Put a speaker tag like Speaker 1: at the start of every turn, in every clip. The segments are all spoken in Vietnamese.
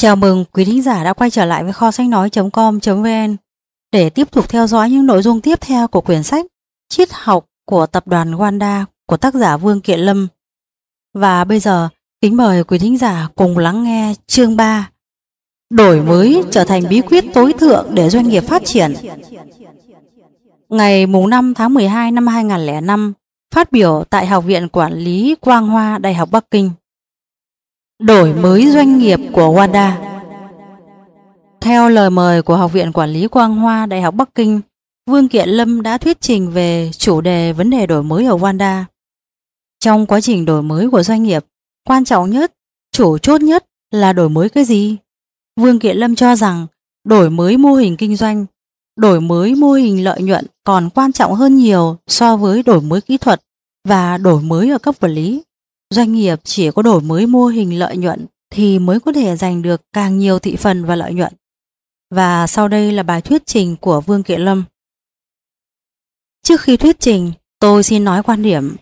Speaker 1: Chào mừng quý thính giả đã quay trở lại với kho sách nói.com.vn để tiếp tục theo dõi những nội dung tiếp theo của quyển sách Triết học của tập đoàn Wanda của tác giả Vương Kiện Lâm. Và bây giờ, kính mời quý thính giả cùng lắng nghe chương 3 Đổi mới trở thành bí quyết tối thượng để doanh nghiệp phát triển. Ngày mùng 5 tháng 12 năm 2005, phát biểu tại Học viện Quản lý Quang Hoa Đại học Bắc Kinh. Đổi mới doanh nghiệp của Wanda Theo lời mời của Học viện Quản lý Quang Hoa Đại học Bắc Kinh, Vương Kiện Lâm đã thuyết trình về chủ đề vấn đề đổi mới ở Wanda. Trong quá trình đổi mới của doanh nghiệp, quan trọng nhất, chủ chốt nhất là đổi mới cái gì? Vương Kiện Lâm cho rằng đổi mới mô hình kinh doanh, đổi mới mô hình lợi nhuận còn quan trọng hơn nhiều so với đổi mới kỹ thuật và đổi mới ở cấp vật lý. Doanh nghiệp chỉ có đổi mới mô hình lợi nhuận thì mới có thể giành được càng nhiều thị phần và lợi nhuận. Và sau đây là bài thuyết trình của Vương Kiện Lâm. Trước khi thuyết trình, tôi xin nói quan điểm.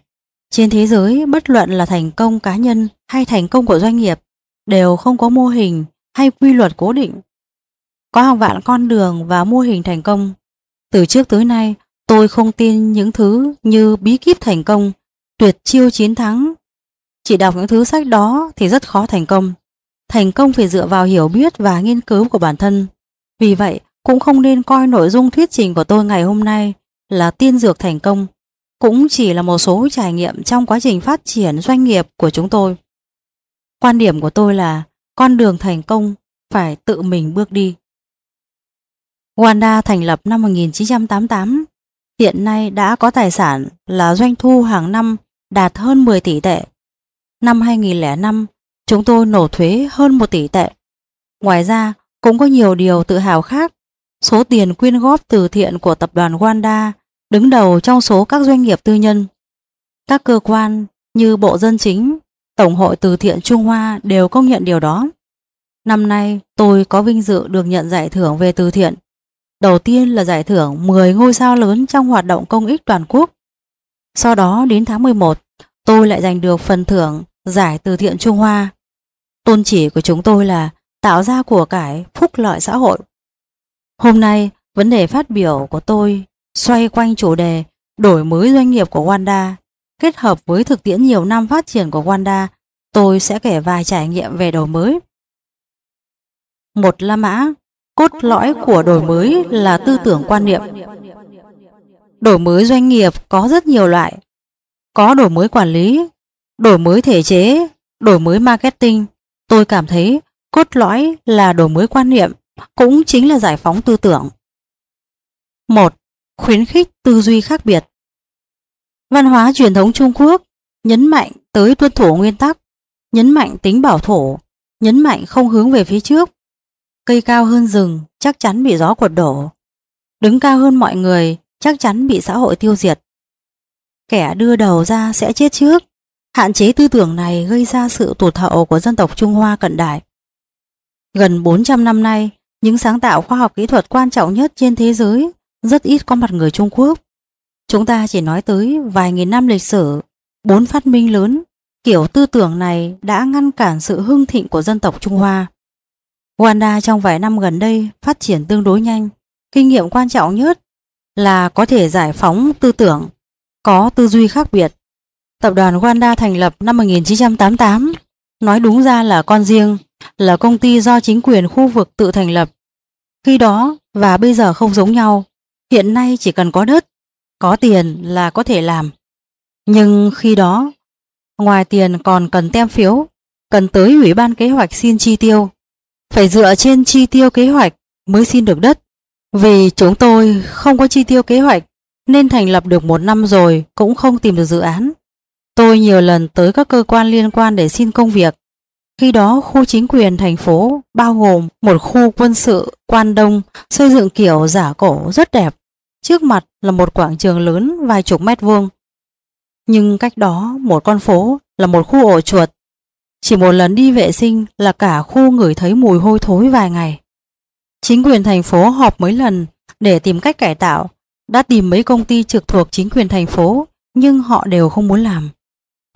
Speaker 1: Trên thế giới, bất luận là thành công cá nhân hay thành công của doanh nghiệp đều không có mô hình hay quy luật cố định. Có hàng vạn con đường và mô hình thành công. Từ trước tới nay, tôi không tin những thứ như bí kíp thành công, tuyệt chiêu chiến thắng chỉ đọc những thứ sách đó thì rất khó thành công thành công phải dựa vào hiểu biết và nghiên cứu của bản thân vì vậy cũng không nên coi nội dung thuyết trình của tôi ngày hôm nay là tiên dược thành công cũng chỉ là một số trải nghiệm trong quá trình phát triển doanh nghiệp của chúng tôi quan điểm của tôi là con đường thành công phải tự mình bước đi Wanda thành lập năm 1988 hiện nay đã có tài sản là doanh thu hàng năm đạt hơn 10 tỷ tệ năm 2005, chúng tôi nổ thuế hơn 1 tỷ tệ. Ngoài ra, cũng có nhiều điều tự hào khác. Số tiền quyên góp từ thiện của tập đoàn Wanda đứng đầu trong số các doanh nghiệp tư nhân. Các cơ quan như Bộ Dân Chính, Tổng hội Từ thiện Trung Hoa đều công nhận điều đó. Năm nay, tôi có vinh dự được nhận giải thưởng về từ thiện. Đầu tiên là giải thưởng 10 ngôi sao lớn trong hoạt động công ích toàn quốc. Sau đó đến tháng 11, tôi lại giành được phần thưởng giải từ thiện Trung Hoa. Tôn chỉ của chúng tôi là tạo ra của cải phúc lợi xã hội. Hôm nay, vấn đề phát biểu của tôi xoay quanh chủ đề đổi mới doanh nghiệp của Wanda. Kết hợp với thực tiễn nhiều năm phát triển của Wanda, tôi sẽ kể vài trải nghiệm về đổi mới. Một La Mã, cốt lõi của đổi mới là tư tưởng quan niệm. Đổi mới doanh nghiệp có rất nhiều loại, có đổi mới quản lý, đổi mới thể chế, đổi mới marketing. Tôi cảm thấy cốt lõi là đổi mới quan niệm, cũng chính là giải phóng tư tưởng. 1. Khuyến khích tư duy khác biệt Văn hóa truyền thống Trung Quốc nhấn mạnh tới tuân thủ nguyên tắc, nhấn mạnh tính bảo thủ, nhấn mạnh không hướng về phía trước. Cây cao hơn rừng chắc chắn bị gió quật đổ. Đứng cao hơn mọi người chắc chắn bị xã hội tiêu diệt kẻ đưa đầu ra sẽ chết trước. Hạn chế tư tưởng này gây ra sự tụt hậu của dân tộc Trung Hoa cận đại. Gần 400 năm nay, những sáng tạo khoa học kỹ thuật quan trọng nhất trên thế giới rất ít có mặt người Trung Quốc. Chúng ta chỉ nói tới vài nghìn năm lịch sử, bốn phát minh lớn, kiểu tư tưởng này đã ngăn cản sự hưng thịnh của dân tộc Trung Hoa. Wanda trong vài năm gần đây phát triển tương đối nhanh, kinh nghiệm quan trọng nhất là có thể giải phóng tư tưởng có tư duy khác biệt. Tập đoàn Wanda thành lập năm 1988, nói đúng ra là con riêng, là công ty do chính quyền khu vực tự thành lập. Khi đó và bây giờ không giống nhau, hiện nay chỉ cần có đất, có tiền là có thể làm. Nhưng khi đó, ngoài tiền còn cần tem phiếu, cần tới ủy ban kế hoạch xin chi tiêu. Phải dựa trên chi tiêu kế hoạch mới xin được đất. Vì chúng tôi không có chi tiêu kế hoạch nên thành lập được một năm rồi cũng không tìm được dự án. Tôi nhiều lần tới các cơ quan liên quan để xin công việc. Khi đó, khu chính quyền thành phố bao gồm một khu quân sự quan đông xây dựng kiểu giả cổ rất đẹp. Trước mặt là một quảng trường lớn vài chục mét vuông. Nhưng cách đó, một con phố là một khu ổ chuột. Chỉ một lần đi vệ sinh là cả khu ngửi thấy mùi hôi thối vài ngày. Chính quyền thành phố họp mấy lần để tìm cách cải tạo đã tìm mấy công ty trực thuộc chính quyền thành phố nhưng họ đều không muốn làm.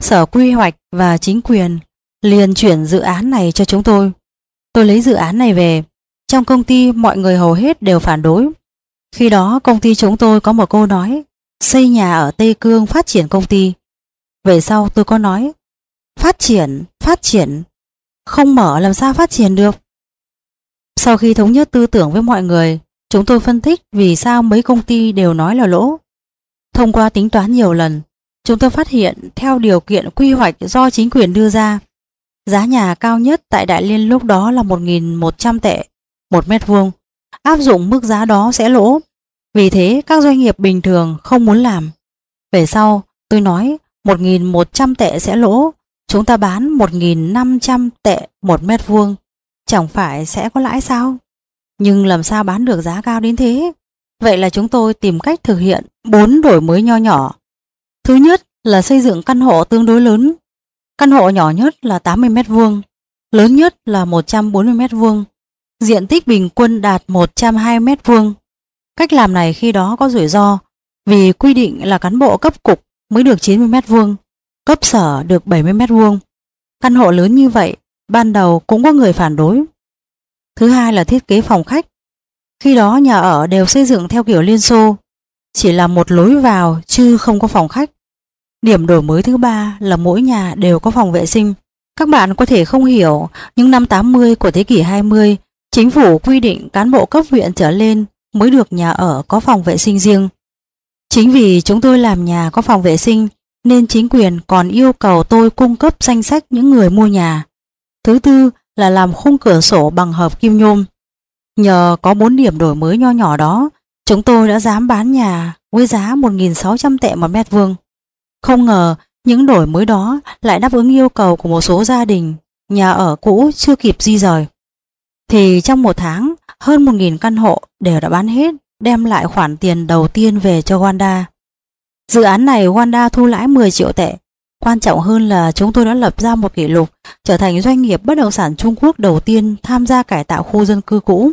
Speaker 1: Sở quy hoạch và chính quyền liền chuyển dự án này cho chúng tôi. Tôi lấy dự án này về, trong công ty mọi người hầu hết đều phản đối. Khi đó công ty chúng tôi có một cô nói, xây nhà ở Tây Cương phát triển công ty. Về sau tôi có nói, phát triển, phát triển, không mở làm sao phát triển được. Sau khi thống nhất tư tưởng với mọi người, Chúng tôi phân tích vì sao mấy công ty đều nói là lỗ. Thông qua tính toán nhiều lần, chúng tôi phát hiện theo điều kiện quy hoạch do chính quyền đưa ra, giá nhà cao nhất tại Đại Liên lúc đó là 1.100 tệ, 1 mét vuông. Áp dụng mức giá đó sẽ lỗ. Vì thế các doanh nghiệp bình thường không muốn làm. Về sau, tôi nói 1.100 tệ sẽ lỗ, chúng ta bán 1.500 tệ một mét vuông. Chẳng phải sẽ có lãi sao? nhưng làm sao bán được giá cao đến thế? Vậy là chúng tôi tìm cách thực hiện bốn đổi mới nho nhỏ. Thứ nhất là xây dựng căn hộ tương đối lớn. Căn hộ nhỏ nhất là 80 mét vuông, lớn nhất là 140 mét vuông. Diện tích bình quân đạt 120 mét vuông. Cách làm này khi đó có rủi ro vì quy định là cán bộ cấp cục mới được 90 mét vuông, cấp sở được 70 mét vuông. Căn hộ lớn như vậy, ban đầu cũng có người phản đối thứ hai là thiết kế phòng khách. Khi đó nhà ở đều xây dựng theo kiểu Liên Xô, chỉ là một lối vào chứ không có phòng khách. Điểm đổi mới thứ ba là mỗi nhà đều có phòng vệ sinh. Các bạn có thể không hiểu, nhưng năm 80 của thế kỷ 20, chính phủ quy định cán bộ cấp huyện trở lên mới được nhà ở có phòng vệ sinh riêng. Chính vì chúng tôi làm nhà có phòng vệ sinh nên chính quyền còn yêu cầu tôi cung cấp danh sách những người mua nhà. Thứ tư là làm khung cửa sổ bằng hợp kim nhôm. Nhờ có bốn điểm đổi mới nho nhỏ đó, chúng tôi đã dám bán nhà với giá 1.600 tệ một mét vuông. Không ngờ những đổi mới đó lại đáp ứng yêu cầu của một số gia đình nhà ở cũ chưa kịp di rời. Thì trong một tháng, hơn 1.000 căn hộ đều đã bán hết, đem lại khoản tiền đầu tiên về cho Wanda. Dự án này Wanda thu lãi 10 triệu tệ, Quan trọng hơn là chúng tôi đã lập ra một kỷ lục trở thành doanh nghiệp bất động sản Trung Quốc đầu tiên tham gia cải tạo khu dân cư cũ.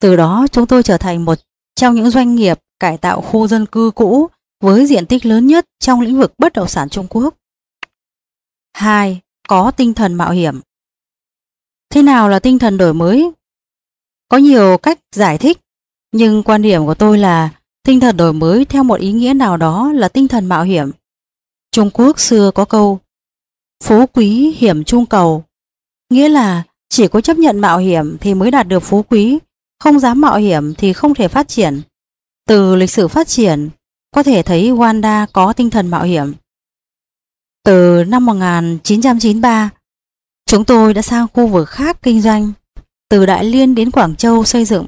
Speaker 1: Từ đó chúng tôi trở thành một trong những doanh nghiệp cải tạo khu dân cư cũ với diện tích lớn nhất trong lĩnh vực bất động sản Trung Quốc. 2. Có tinh thần mạo hiểm Thế nào là tinh thần đổi mới? Có nhiều cách giải thích, nhưng quan điểm của tôi là tinh thần đổi mới theo một ý nghĩa nào đó là tinh thần mạo hiểm Trung Quốc xưa có câu Phú quý hiểm trung cầu Nghĩa là chỉ có chấp nhận mạo hiểm thì mới đạt được phú quý Không dám mạo hiểm thì không thể phát triển Từ lịch sử phát triển Có thể thấy Wanda có tinh thần mạo hiểm Từ năm 1993 Chúng tôi đã sang khu vực khác kinh doanh Từ Đại Liên đến Quảng Châu xây dựng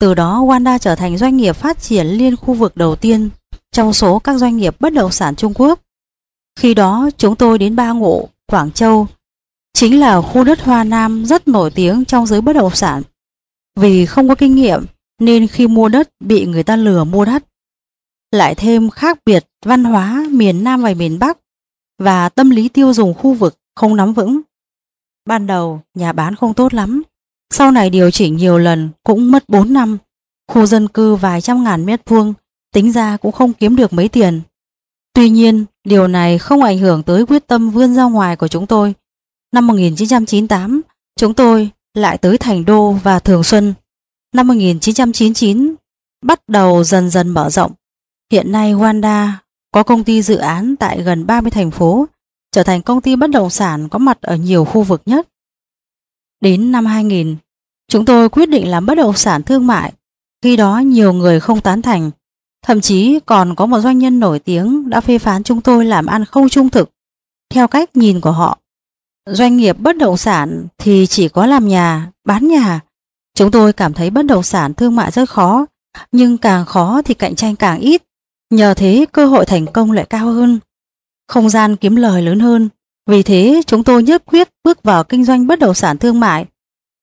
Speaker 1: Từ đó Wanda trở thành doanh nghiệp phát triển liên khu vực đầu tiên Trong số các doanh nghiệp bất động sản Trung Quốc khi đó chúng tôi đến Ba Ngộ, Quảng Châu, chính là khu đất Hoa Nam rất nổi tiếng trong giới bất động sản. Vì không có kinh nghiệm nên khi mua đất bị người ta lừa mua đất. Lại thêm khác biệt văn hóa miền Nam và miền Bắc và tâm lý tiêu dùng khu vực không nắm vững. Ban đầu nhà bán không tốt lắm, sau này điều chỉnh nhiều lần cũng mất 4 năm. Khu dân cư vài trăm ngàn mét vuông, tính ra cũng không kiếm được mấy tiền. Tuy nhiên, điều này không ảnh hưởng tới quyết tâm vươn ra ngoài của chúng tôi. Năm 1998, chúng tôi lại tới Thành Đô và Thường Xuân. Năm 1999, bắt đầu dần dần mở rộng. Hiện nay Wanda có công ty dự án tại gần 30 thành phố, trở thành công ty bất động sản có mặt ở nhiều khu vực nhất. Đến năm 2000, chúng tôi quyết định làm bất động sản thương mại. Khi đó nhiều người không tán thành, Thậm chí còn có một doanh nhân nổi tiếng đã phê phán chúng tôi làm ăn không trung thực, theo cách nhìn của họ. Doanh nghiệp bất động sản thì chỉ có làm nhà, bán nhà. Chúng tôi cảm thấy bất động sản thương mại rất khó, nhưng càng khó thì cạnh tranh càng ít. Nhờ thế cơ hội thành công lại cao hơn, không gian kiếm lời lớn hơn. Vì thế chúng tôi nhất quyết bước vào kinh doanh bất động sản thương mại,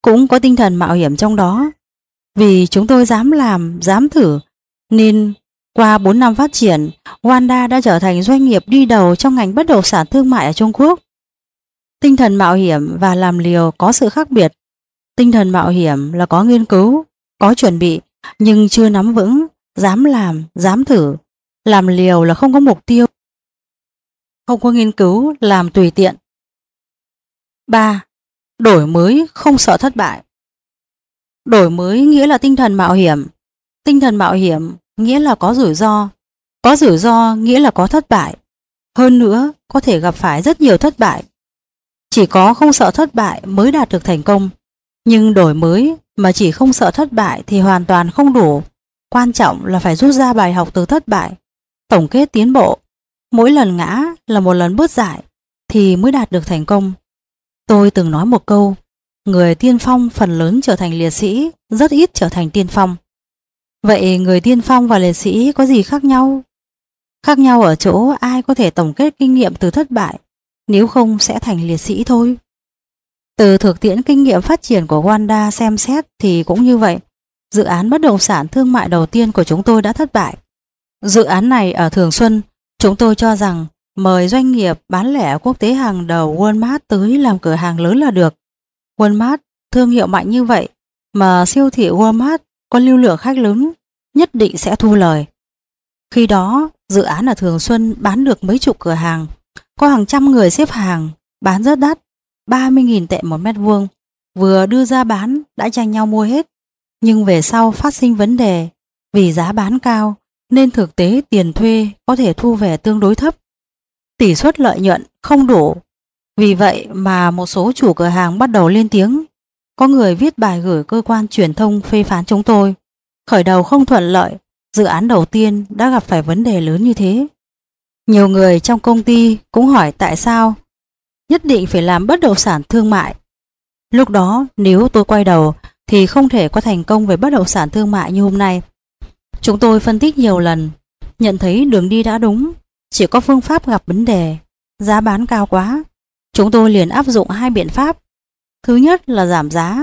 Speaker 1: cũng có tinh thần mạo hiểm trong đó. Vì chúng tôi dám làm, dám thử, nên qua 4 năm phát triển, Wanda đã trở thành doanh nghiệp đi đầu trong ngành bất động sản thương mại ở Trung Quốc. Tinh thần mạo hiểm và làm liều có sự khác biệt. Tinh thần mạo hiểm là có nghiên cứu, có chuẩn bị, nhưng chưa nắm vững, dám làm, dám thử. Làm liều là không có mục tiêu, không có nghiên cứu, làm tùy tiện. 3. Đổi mới không sợ thất bại Đổi mới nghĩa là tinh thần mạo hiểm. Tinh thần mạo hiểm nghĩa là có rủi ro. Có rủi ro nghĩa là có thất bại. Hơn nữa, có thể gặp phải rất nhiều thất bại. Chỉ có không sợ thất bại mới đạt được thành công. Nhưng đổi mới mà chỉ không sợ thất bại thì hoàn toàn không đủ. Quan trọng là phải rút ra bài học từ thất bại, tổng kết tiến bộ. Mỗi lần ngã là một lần bớt giải thì mới đạt được thành công. Tôi từng nói một câu, người tiên phong phần lớn trở thành liệt sĩ, rất ít trở thành tiên phong. Vậy người tiên phong và liệt sĩ có gì khác nhau? Khác nhau ở chỗ ai có thể tổng kết kinh nghiệm từ thất bại, nếu không sẽ thành liệt sĩ thôi. Từ thực tiễn kinh nghiệm phát triển của Wanda xem xét thì cũng như vậy. Dự án bất động sản thương mại đầu tiên của chúng tôi đã thất bại. Dự án này ở Thường Xuân, chúng tôi cho rằng mời doanh nghiệp bán lẻ quốc tế hàng đầu Walmart tới làm cửa hàng lớn là được. Walmart, thương hiệu mạnh như vậy, mà siêu thị Walmart có lưu lượng khách lớn nhất định sẽ thu lời. Khi đó, dự án ở Thường Xuân bán được mấy chục cửa hàng, có hàng trăm người xếp hàng, bán rất đắt, 30.000 tệ một mét vuông. Vừa đưa ra bán đã tranh nhau mua hết, nhưng về sau phát sinh vấn đề vì giá bán cao nên thực tế tiền thuê có thể thu về tương đối thấp. Tỷ suất lợi nhuận không đủ. Vì vậy mà một số chủ cửa hàng bắt đầu lên tiếng có người viết bài gửi cơ quan truyền thông phê phán chúng tôi. Khởi đầu không thuận lợi, dự án đầu tiên đã gặp phải vấn đề lớn như thế. Nhiều người trong công ty cũng hỏi tại sao nhất định phải làm bất động sản thương mại. Lúc đó nếu tôi quay đầu thì không thể có thành công về bất động sản thương mại như hôm nay. Chúng tôi phân tích nhiều lần, nhận thấy đường đi đã đúng, chỉ có phương pháp gặp vấn đề, giá bán cao quá. Chúng tôi liền áp dụng hai biện pháp Thứ nhất là giảm giá.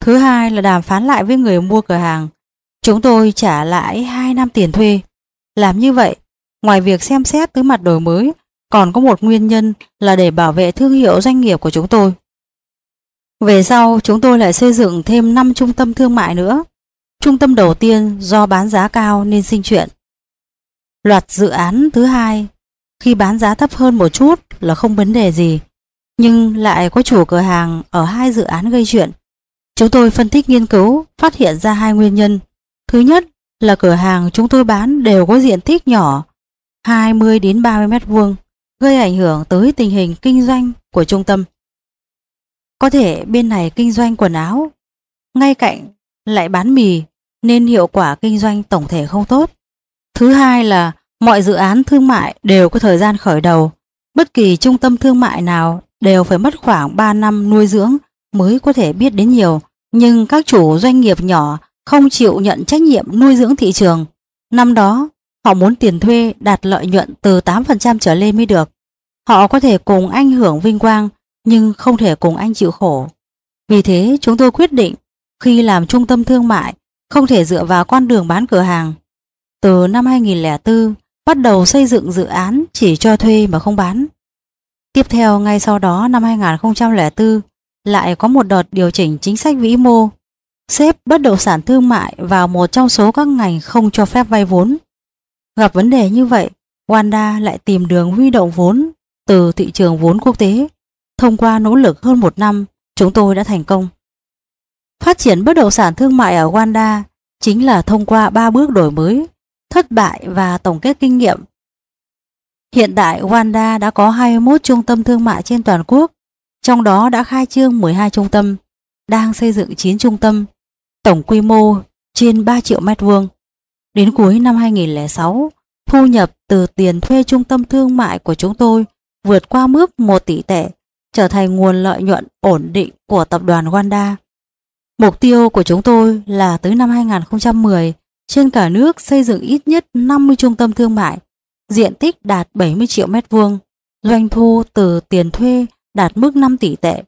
Speaker 1: Thứ hai là đàm phán lại với người mua cửa hàng. Chúng tôi trả lại 2 năm tiền thuê. Làm như vậy, ngoài việc xem xét tới mặt đổi mới, còn có một nguyên nhân là để bảo vệ thương hiệu doanh nghiệp của chúng tôi. Về sau, chúng tôi lại xây dựng thêm 5 trung tâm thương mại nữa. Trung tâm đầu tiên do bán giá cao nên sinh chuyện. Loạt dự án thứ hai, khi bán giá thấp hơn một chút là không vấn đề gì nhưng lại có chủ cửa hàng ở hai dự án gây chuyện. Chúng tôi phân tích nghiên cứu, phát hiện ra hai nguyên nhân. Thứ nhất là cửa hàng chúng tôi bán đều có diện tích nhỏ, 20 đến 30 mét vuông, gây ảnh hưởng tới tình hình kinh doanh của trung tâm. Có thể bên này kinh doanh quần áo, ngay cạnh lại bán mì nên hiệu quả kinh doanh tổng thể không tốt. Thứ hai là mọi dự án thương mại đều có thời gian khởi đầu. Bất kỳ trung tâm thương mại nào đều phải mất khoảng 3 năm nuôi dưỡng mới có thể biết đến nhiều. Nhưng các chủ doanh nghiệp nhỏ không chịu nhận trách nhiệm nuôi dưỡng thị trường. Năm đó, họ muốn tiền thuê đạt lợi nhuận từ 8% trở lên mới được. Họ có thể cùng anh hưởng vinh quang, nhưng không thể cùng anh chịu khổ. Vì thế, chúng tôi quyết định, khi làm trung tâm thương mại, không thể dựa vào con đường bán cửa hàng. Từ năm 2004, bắt đầu xây dựng dự án chỉ cho thuê mà không bán. Tiếp theo ngay sau đó năm 2004 lại có một đợt điều chỉnh chính sách vĩ mô, xếp bất động sản thương mại vào một trong số các ngành không cho phép vay vốn. Gặp vấn đề như vậy, Wanda lại tìm đường huy động vốn từ thị trường vốn quốc tế. Thông qua nỗ lực hơn một năm, chúng tôi đã thành công. Phát triển bất động sản thương mại ở Wanda chính là thông qua ba bước đổi mới, thất bại và tổng kết kinh nghiệm Hiện tại Wanda đã có 21 trung tâm thương mại trên toàn quốc, trong đó đã khai trương 12 trung tâm, đang xây dựng 9 trung tâm, tổng quy mô trên 3 triệu mét vuông. Đến cuối năm 2006, thu nhập từ tiền thuê trung tâm thương mại của chúng tôi vượt qua mức 1 tỷ tệ, trở thành nguồn lợi nhuận ổn định của tập đoàn Wanda. Mục tiêu của chúng tôi là tới năm 2010, trên cả nước xây dựng ít nhất 50 trung tâm thương mại diện tích đạt 70 triệu mét vuông, doanh thu từ tiền thuê đạt mức 5 tỷ tệ.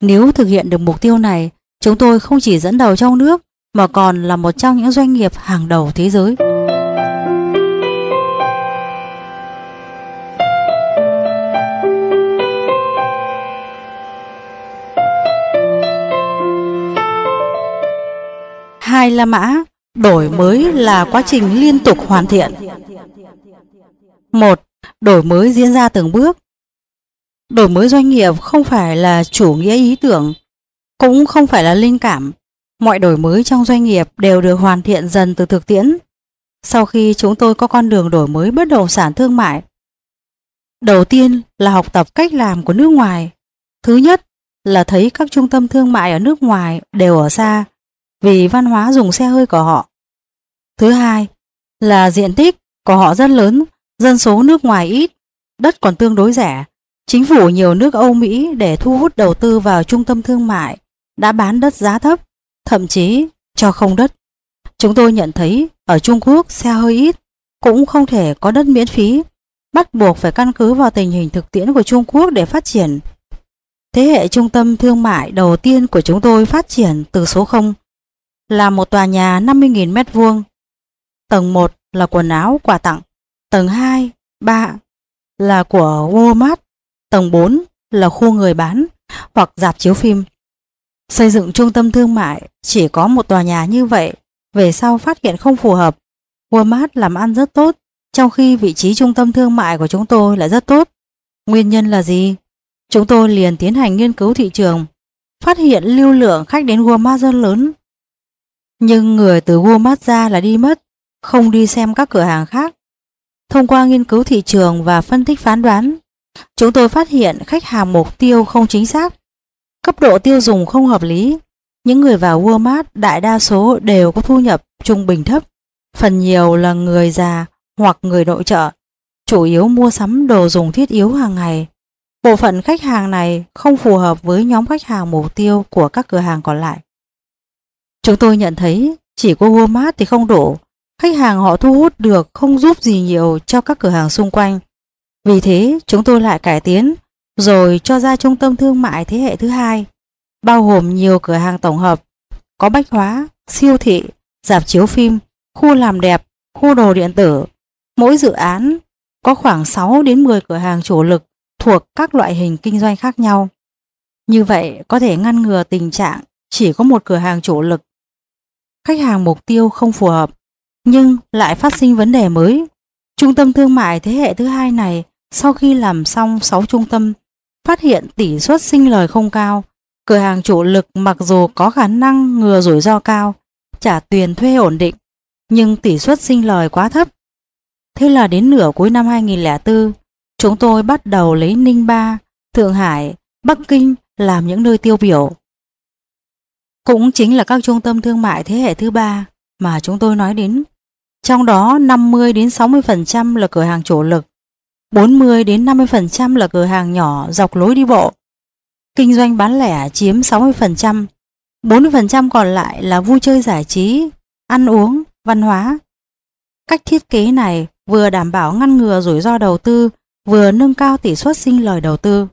Speaker 1: Nếu thực hiện được mục tiêu này, chúng tôi không chỉ dẫn đầu trong nước mà còn là một trong những doanh nghiệp hàng đầu thế giới. Hai La Mã, đổi mới là quá trình liên tục hoàn thiện. 1. Đổi mới diễn ra từng bước Đổi mới doanh nghiệp không phải là chủ nghĩa ý tưởng, cũng không phải là linh cảm. Mọi đổi mới trong doanh nghiệp đều được hoàn thiện dần từ thực tiễn. Sau khi chúng tôi có con đường đổi mới bất động sản thương mại, đầu tiên là học tập cách làm của nước ngoài. Thứ nhất là thấy các trung tâm thương mại ở nước ngoài đều ở xa vì văn hóa dùng xe hơi của họ. Thứ hai là diện tích của họ rất lớn Dân số nước ngoài ít, đất còn tương đối rẻ. Chính phủ nhiều nước Âu Mỹ để thu hút đầu tư vào trung tâm thương mại đã bán đất giá thấp, thậm chí cho không đất. Chúng tôi nhận thấy ở Trung Quốc xe hơi ít, cũng không thể có đất miễn phí, bắt buộc phải căn cứ vào tình hình thực tiễn của Trung Quốc để phát triển. Thế hệ trung tâm thương mại đầu tiên của chúng tôi phát triển từ số 0 là một tòa nhà 50.000 mét vuông. Tầng 1 là quần áo quà tặng, tầng 2, 3 là của Walmart, tầng 4 là khu người bán hoặc dạp chiếu phim. Xây dựng trung tâm thương mại chỉ có một tòa nhà như vậy, về sau phát hiện không phù hợp. Walmart làm ăn rất tốt, trong khi vị trí trung tâm thương mại của chúng tôi là rất tốt. Nguyên nhân là gì? Chúng tôi liền tiến hành nghiên cứu thị trường, phát hiện lưu lượng khách đến Walmart rất lớn. Nhưng người từ Walmart ra là đi mất, không đi xem các cửa hàng khác. Thông qua nghiên cứu thị trường và phân tích phán đoán, chúng tôi phát hiện khách hàng mục tiêu không chính xác, cấp độ tiêu dùng không hợp lý. Những người vào Walmart đại đa số đều có thu nhập trung bình thấp, phần nhiều là người già hoặc người nội trợ, chủ yếu mua sắm đồ dùng thiết yếu hàng ngày. Bộ phận khách hàng này không phù hợp với nhóm khách hàng mục tiêu của các cửa hàng còn lại. Chúng tôi nhận thấy chỉ có Walmart thì không đủ khách hàng họ thu hút được không giúp gì nhiều cho các cửa hàng xung quanh. Vì thế, chúng tôi lại cải tiến, rồi cho ra trung tâm thương mại thế hệ thứ hai, bao gồm nhiều cửa hàng tổng hợp, có bách hóa, siêu thị, dạp chiếu phim, khu làm đẹp, khu đồ điện tử. Mỗi dự án có khoảng 6 đến 10 cửa hàng chủ lực thuộc các loại hình kinh doanh khác nhau. Như vậy có thể ngăn ngừa tình trạng chỉ có một cửa hàng chủ lực. Khách hàng mục tiêu không phù hợp nhưng lại phát sinh vấn đề mới. Trung tâm thương mại thế hệ thứ hai này sau khi làm xong 6 trung tâm, phát hiện tỷ suất sinh lời không cao. Cửa hàng chủ lực mặc dù có khả năng ngừa rủi ro cao, trả tiền thuê ổn định, nhưng tỷ suất sinh lời quá thấp. Thế là đến nửa cuối năm 2004, chúng tôi bắt đầu lấy Ninh Ba, Thượng Hải, Bắc Kinh làm những nơi tiêu biểu. Cũng chính là các trung tâm thương mại thế hệ thứ ba mà chúng tôi nói đến. Trong đó 50 đến 60% là cửa hàng chủ lực, 40 đến 50% là cửa hàng nhỏ dọc lối đi bộ. Kinh doanh bán lẻ chiếm 60%, 40% còn lại là vui chơi giải trí, ăn uống, văn hóa. Cách thiết kế này vừa đảm bảo ngăn ngừa rủi ro đầu tư, vừa nâng cao tỷ suất sinh lời đầu tư.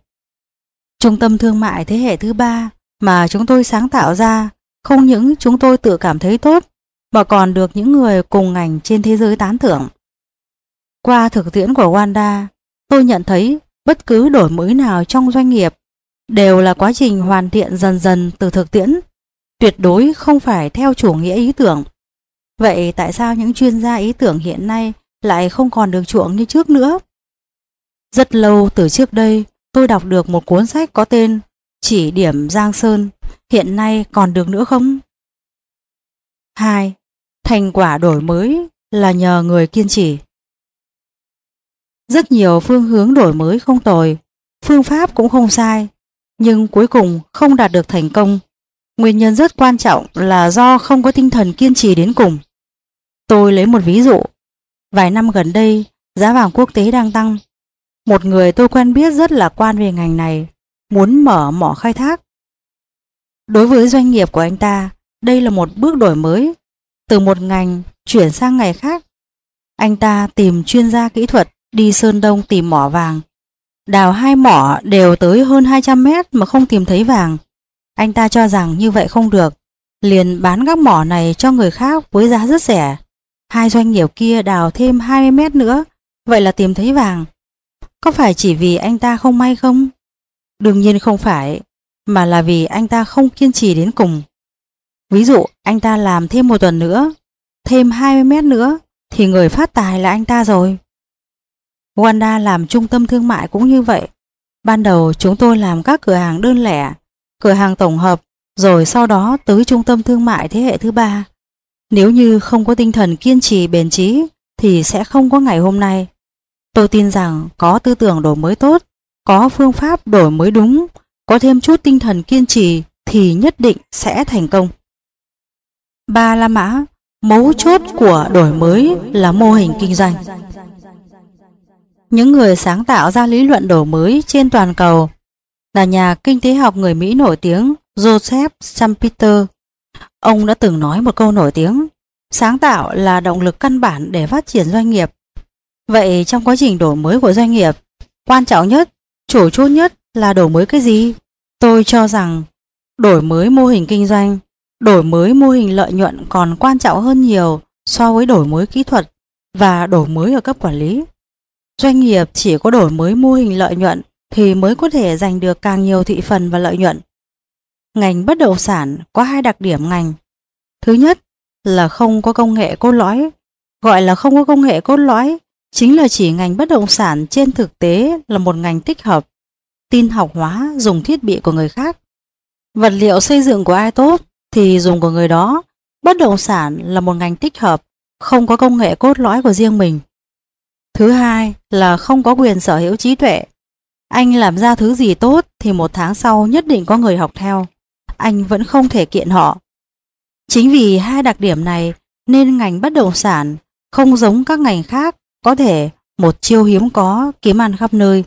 Speaker 1: Trung tâm thương mại thế hệ thứ ba mà chúng tôi sáng tạo ra, không những chúng tôi tự cảm thấy tốt mà còn được những người cùng ngành trên thế giới tán thưởng. Qua thực tiễn của Wanda, tôi nhận thấy bất cứ đổi mới nào trong doanh nghiệp đều là quá trình hoàn thiện dần dần từ thực tiễn, tuyệt đối không phải theo chủ nghĩa ý tưởng. Vậy tại sao những chuyên gia ý tưởng hiện nay lại không còn được chuộng như trước nữa? Rất lâu từ trước đây, tôi đọc được một cuốn sách có tên Chỉ điểm Giang Sơn, hiện nay còn được nữa không? 2. Thành quả đổi mới là nhờ người kiên trì. Rất nhiều phương hướng đổi mới không tồi, phương pháp cũng không sai, nhưng cuối cùng không đạt được thành công. Nguyên nhân rất quan trọng là do không có tinh thần kiên trì đến cùng. Tôi lấy một ví dụ. Vài năm gần đây, giá vàng quốc tế đang tăng. Một người tôi quen biết rất là quan về ngành này, muốn mở mỏ khai thác. Đối với doanh nghiệp của anh ta, đây là một bước đổi mới, từ một ngành chuyển sang ngành khác. Anh ta tìm chuyên gia kỹ thuật đi Sơn Đông tìm mỏ vàng. Đào hai mỏ đều tới hơn 200 mét mà không tìm thấy vàng. Anh ta cho rằng như vậy không được, liền bán các mỏ này cho người khác với giá rất rẻ. Hai doanh nghiệp kia đào thêm 20 mét nữa, vậy là tìm thấy vàng. Có phải chỉ vì anh ta không may không? Đương nhiên không phải, mà là vì anh ta không kiên trì đến cùng. Ví dụ anh ta làm thêm một tuần nữa, thêm 20 mét nữa thì người phát tài là anh ta rồi. Wanda làm trung tâm thương mại cũng như vậy. Ban đầu chúng tôi làm các cửa hàng đơn lẻ, cửa hàng tổng hợp, rồi sau đó tới trung tâm thương mại thế hệ thứ ba. Nếu như không có tinh thần kiên trì bền trí thì sẽ không có ngày hôm nay. Tôi tin rằng có tư tưởng đổi mới tốt, có phương pháp đổi mới đúng, có thêm chút tinh thần kiên trì thì nhất định sẽ thành công. Ba La Mã, mấu chốt của đổi mới là mô hình kinh doanh. Những người sáng tạo ra lý luận đổi mới trên toàn cầu là nhà kinh tế học người Mỹ nổi tiếng Joseph Schumpeter. Ông đã từng nói một câu nổi tiếng, sáng tạo là động lực căn bản để phát triển doanh nghiệp. Vậy trong quá trình đổi mới của doanh nghiệp, quan trọng nhất, chủ chốt nhất là đổi mới cái gì? Tôi cho rằng đổi mới mô hình kinh doanh Đổi mới mô hình lợi nhuận còn quan trọng hơn nhiều so với đổi mới kỹ thuật và đổi mới ở cấp quản lý. Doanh nghiệp chỉ có đổi mới mô hình lợi nhuận thì mới có thể giành được càng nhiều thị phần và lợi nhuận. Ngành bất động sản có hai đặc điểm ngành. Thứ nhất là không có công nghệ cốt lõi. Gọi là không có công nghệ cốt lõi chính là chỉ ngành bất động sản trên thực tế là một ngành tích hợp, tin học hóa dùng thiết bị của người khác. Vật liệu xây dựng của ai tốt thì dùng của người đó. Bất động sản là một ngành tích hợp, không có công nghệ cốt lõi của riêng mình. Thứ hai là không có quyền sở hữu trí tuệ. Anh làm ra thứ gì tốt thì một tháng sau nhất định có người học theo. Anh vẫn không thể kiện họ. Chính vì hai đặc điểm này nên ngành bất động sản không giống các ngành khác có thể một chiêu hiếm có kiếm ăn khắp nơi.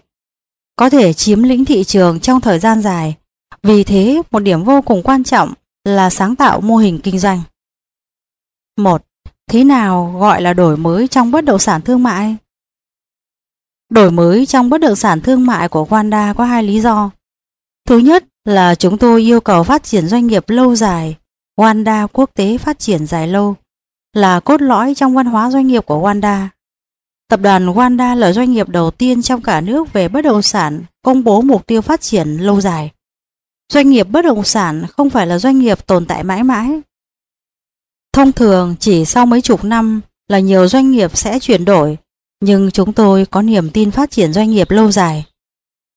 Speaker 1: Có thể chiếm lĩnh thị trường trong thời gian dài. Vì thế một điểm vô cùng quan trọng là sáng tạo mô hình kinh doanh. 1. Thế nào gọi là đổi mới trong bất động sản thương mại? Đổi mới trong bất động sản thương mại của Wanda có hai lý do. Thứ nhất là chúng tôi yêu cầu phát triển doanh nghiệp lâu dài, Wanda quốc tế phát triển dài lâu, là cốt lõi trong văn hóa doanh nghiệp của Wanda. Tập đoàn Wanda là doanh nghiệp đầu tiên trong cả nước về bất động sản công bố mục tiêu phát triển lâu dài Doanh nghiệp bất động sản không phải là doanh nghiệp tồn tại mãi mãi. Thông thường chỉ sau mấy chục năm là nhiều doanh nghiệp sẽ chuyển đổi, nhưng chúng tôi có niềm tin phát triển doanh nghiệp lâu dài.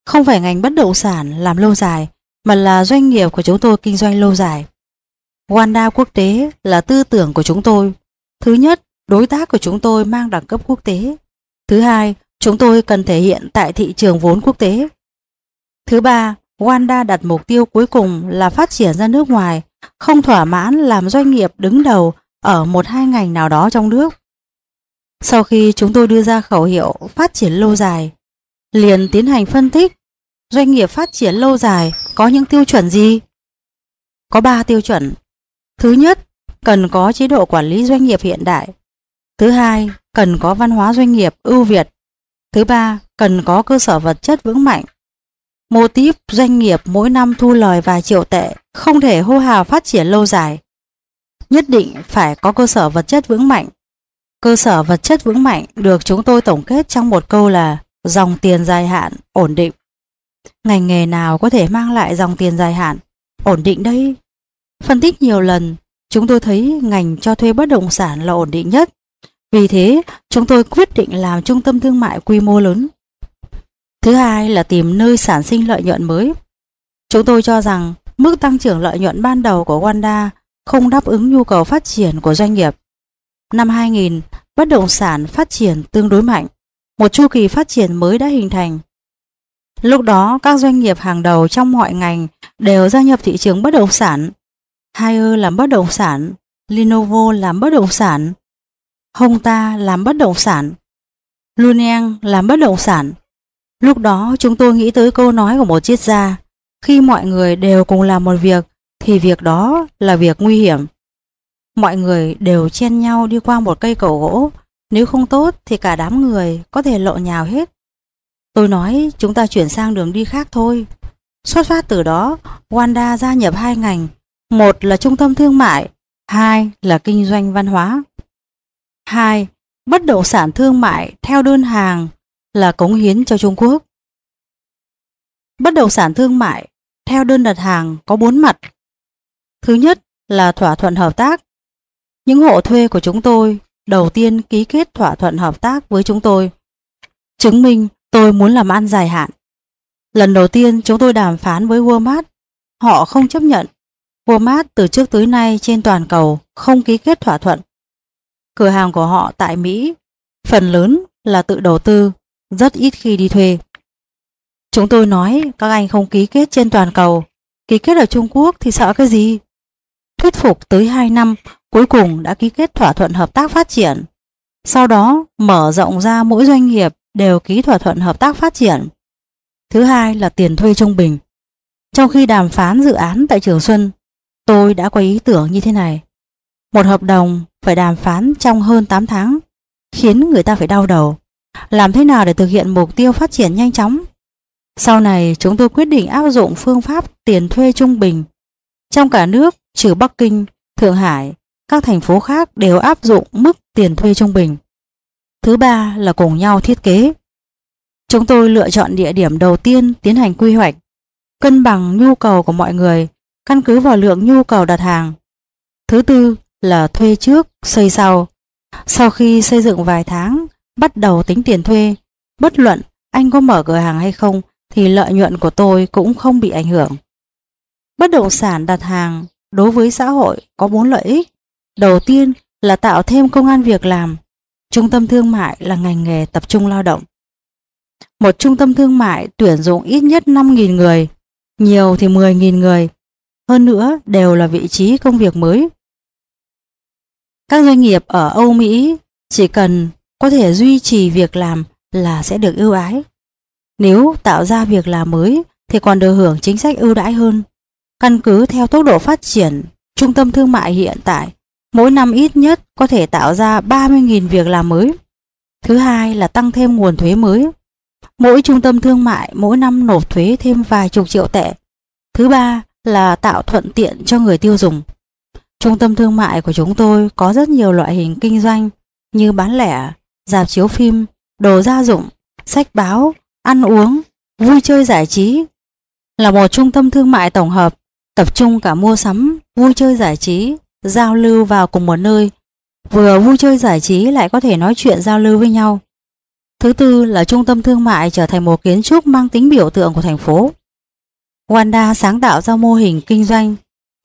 Speaker 1: Không phải ngành bất động sản làm lâu dài, mà là doanh nghiệp của chúng tôi kinh doanh lâu dài. Wanda quốc tế là tư tưởng của chúng tôi. Thứ nhất, đối tác của chúng tôi mang đẳng cấp quốc tế. Thứ hai, chúng tôi cần thể hiện tại thị trường vốn quốc tế. Thứ ba, Wanda đặt mục tiêu cuối cùng là phát triển ra nước ngoài, không thỏa mãn làm doanh nghiệp đứng đầu ở một hai ngành nào đó trong nước. Sau khi chúng tôi đưa ra khẩu hiệu phát triển lâu dài, liền tiến hành phân tích doanh nghiệp phát triển lâu dài có những tiêu chuẩn gì? Có 3 tiêu chuẩn. Thứ nhất, cần có chế độ quản lý doanh nghiệp hiện đại. Thứ hai, cần có văn hóa doanh nghiệp ưu việt. Thứ ba, cần có cơ sở vật chất vững mạnh mô típ doanh nghiệp mỗi năm thu lời vài triệu tệ không thể hô hào phát triển lâu dài. Nhất định phải có cơ sở vật chất vững mạnh. Cơ sở vật chất vững mạnh được chúng tôi tổng kết trong một câu là dòng tiền dài hạn, ổn định. Ngành nghề nào có thể mang lại dòng tiền dài hạn, ổn định đây? Phân tích nhiều lần, chúng tôi thấy ngành cho thuê bất động sản là ổn định nhất. Vì thế, chúng tôi quyết định làm trung tâm thương mại quy mô lớn Thứ hai là tìm nơi sản sinh lợi nhuận mới. Chúng tôi cho rằng mức tăng trưởng lợi nhuận ban đầu của Wanda không đáp ứng nhu cầu phát triển của doanh nghiệp. Năm 2000, bất động sản phát triển tương đối mạnh, một chu kỳ phát triển mới đã hình thành. Lúc đó, các doanh nghiệp hàng đầu trong mọi ngành đều gia nhập thị trường bất động sản. Haier làm bất động sản, Lenovo làm bất động sản, Hongta làm bất động sản, Luniang làm bất động sản. Lúc đó chúng tôi nghĩ tới câu nói của một triết gia, khi mọi người đều cùng làm một việc thì việc đó là việc nguy hiểm. Mọi người đều chen nhau đi qua một cây cầu gỗ, nếu không tốt thì cả đám người có thể lộ nhào hết. Tôi nói chúng ta chuyển sang đường đi khác thôi. Xuất phát từ đó, Wanda gia nhập hai ngành, một là trung tâm thương mại, hai là kinh doanh văn hóa. hai Bất động sản thương mại theo đơn hàng là cống hiến cho Trung Quốc. Bất động sản thương mại theo đơn đặt hàng có bốn mặt. Thứ nhất là thỏa thuận hợp tác. Những hộ thuê của chúng tôi đầu tiên ký kết thỏa thuận hợp tác với chúng tôi. Chứng minh tôi muốn làm ăn dài hạn. Lần đầu tiên chúng tôi đàm phán với Walmart, họ không chấp nhận. Walmart từ trước tới nay trên toàn cầu không ký kết thỏa thuận. Cửa hàng của họ tại Mỹ phần lớn là tự đầu tư rất ít khi đi thuê. Chúng tôi nói các anh không ký kết trên toàn cầu, ký kết ở Trung Quốc thì sợ cái gì? Thuyết phục tới 2 năm, cuối cùng đã ký kết thỏa thuận hợp tác phát triển. Sau đó mở rộng ra mỗi doanh nghiệp đều ký thỏa thuận hợp tác phát triển. Thứ hai là tiền thuê trung bình. Trong khi đàm phán dự án tại Trường Xuân, tôi đã có ý tưởng như thế này. Một hợp đồng phải đàm phán trong hơn 8 tháng, khiến người ta phải đau đầu làm thế nào để thực hiện mục tiêu phát triển nhanh chóng. Sau này chúng tôi quyết định áp dụng phương pháp tiền thuê trung bình. Trong cả nước, trừ Bắc Kinh, Thượng Hải, các thành phố khác đều áp dụng mức tiền thuê trung bình. Thứ ba là cùng nhau thiết kế. Chúng tôi lựa chọn địa điểm đầu tiên tiến hành quy hoạch, cân bằng nhu cầu của mọi người, căn cứ vào lượng nhu cầu đặt hàng. Thứ tư là thuê trước, xây sau. Sau khi xây dựng vài tháng, bắt đầu tính tiền thuê. Bất luận anh có mở cửa hàng hay không thì lợi nhuận của tôi cũng không bị ảnh hưởng. Bất động sản đặt hàng đối với xã hội có bốn lợi ích. Đầu tiên là tạo thêm công an việc làm. Trung tâm thương mại là ngành nghề tập trung lao động. Một trung tâm thương mại tuyển dụng ít nhất 5.000 người, nhiều thì 10.000 người. Hơn nữa đều là vị trí công việc mới. Các doanh nghiệp ở Âu Mỹ chỉ cần có thể duy trì việc làm là sẽ được ưu ái. Nếu tạo ra việc làm mới thì còn được hưởng chính sách ưu đãi hơn. Căn cứ theo tốc độ phát triển, trung tâm thương mại hiện tại mỗi năm ít nhất có thể tạo ra 30.000 việc làm mới. Thứ hai là tăng thêm nguồn thuế mới. Mỗi trung tâm thương mại mỗi năm nộp thuế thêm vài chục triệu tệ. Thứ ba là tạo thuận tiện cho người tiêu dùng. Trung tâm thương mại của chúng tôi có rất nhiều loại hình kinh doanh như bán lẻ, dạp chiếu phim, đồ gia dụng, sách báo, ăn uống, vui chơi giải trí. Là một trung tâm thương mại tổng hợp, tập trung cả mua sắm, vui chơi giải trí, giao lưu vào cùng một nơi. Vừa vui chơi giải trí lại có thể nói chuyện giao lưu với nhau. Thứ tư là trung tâm thương mại trở thành một kiến trúc mang tính biểu tượng của thành phố. Wanda sáng tạo ra mô hình kinh doanh,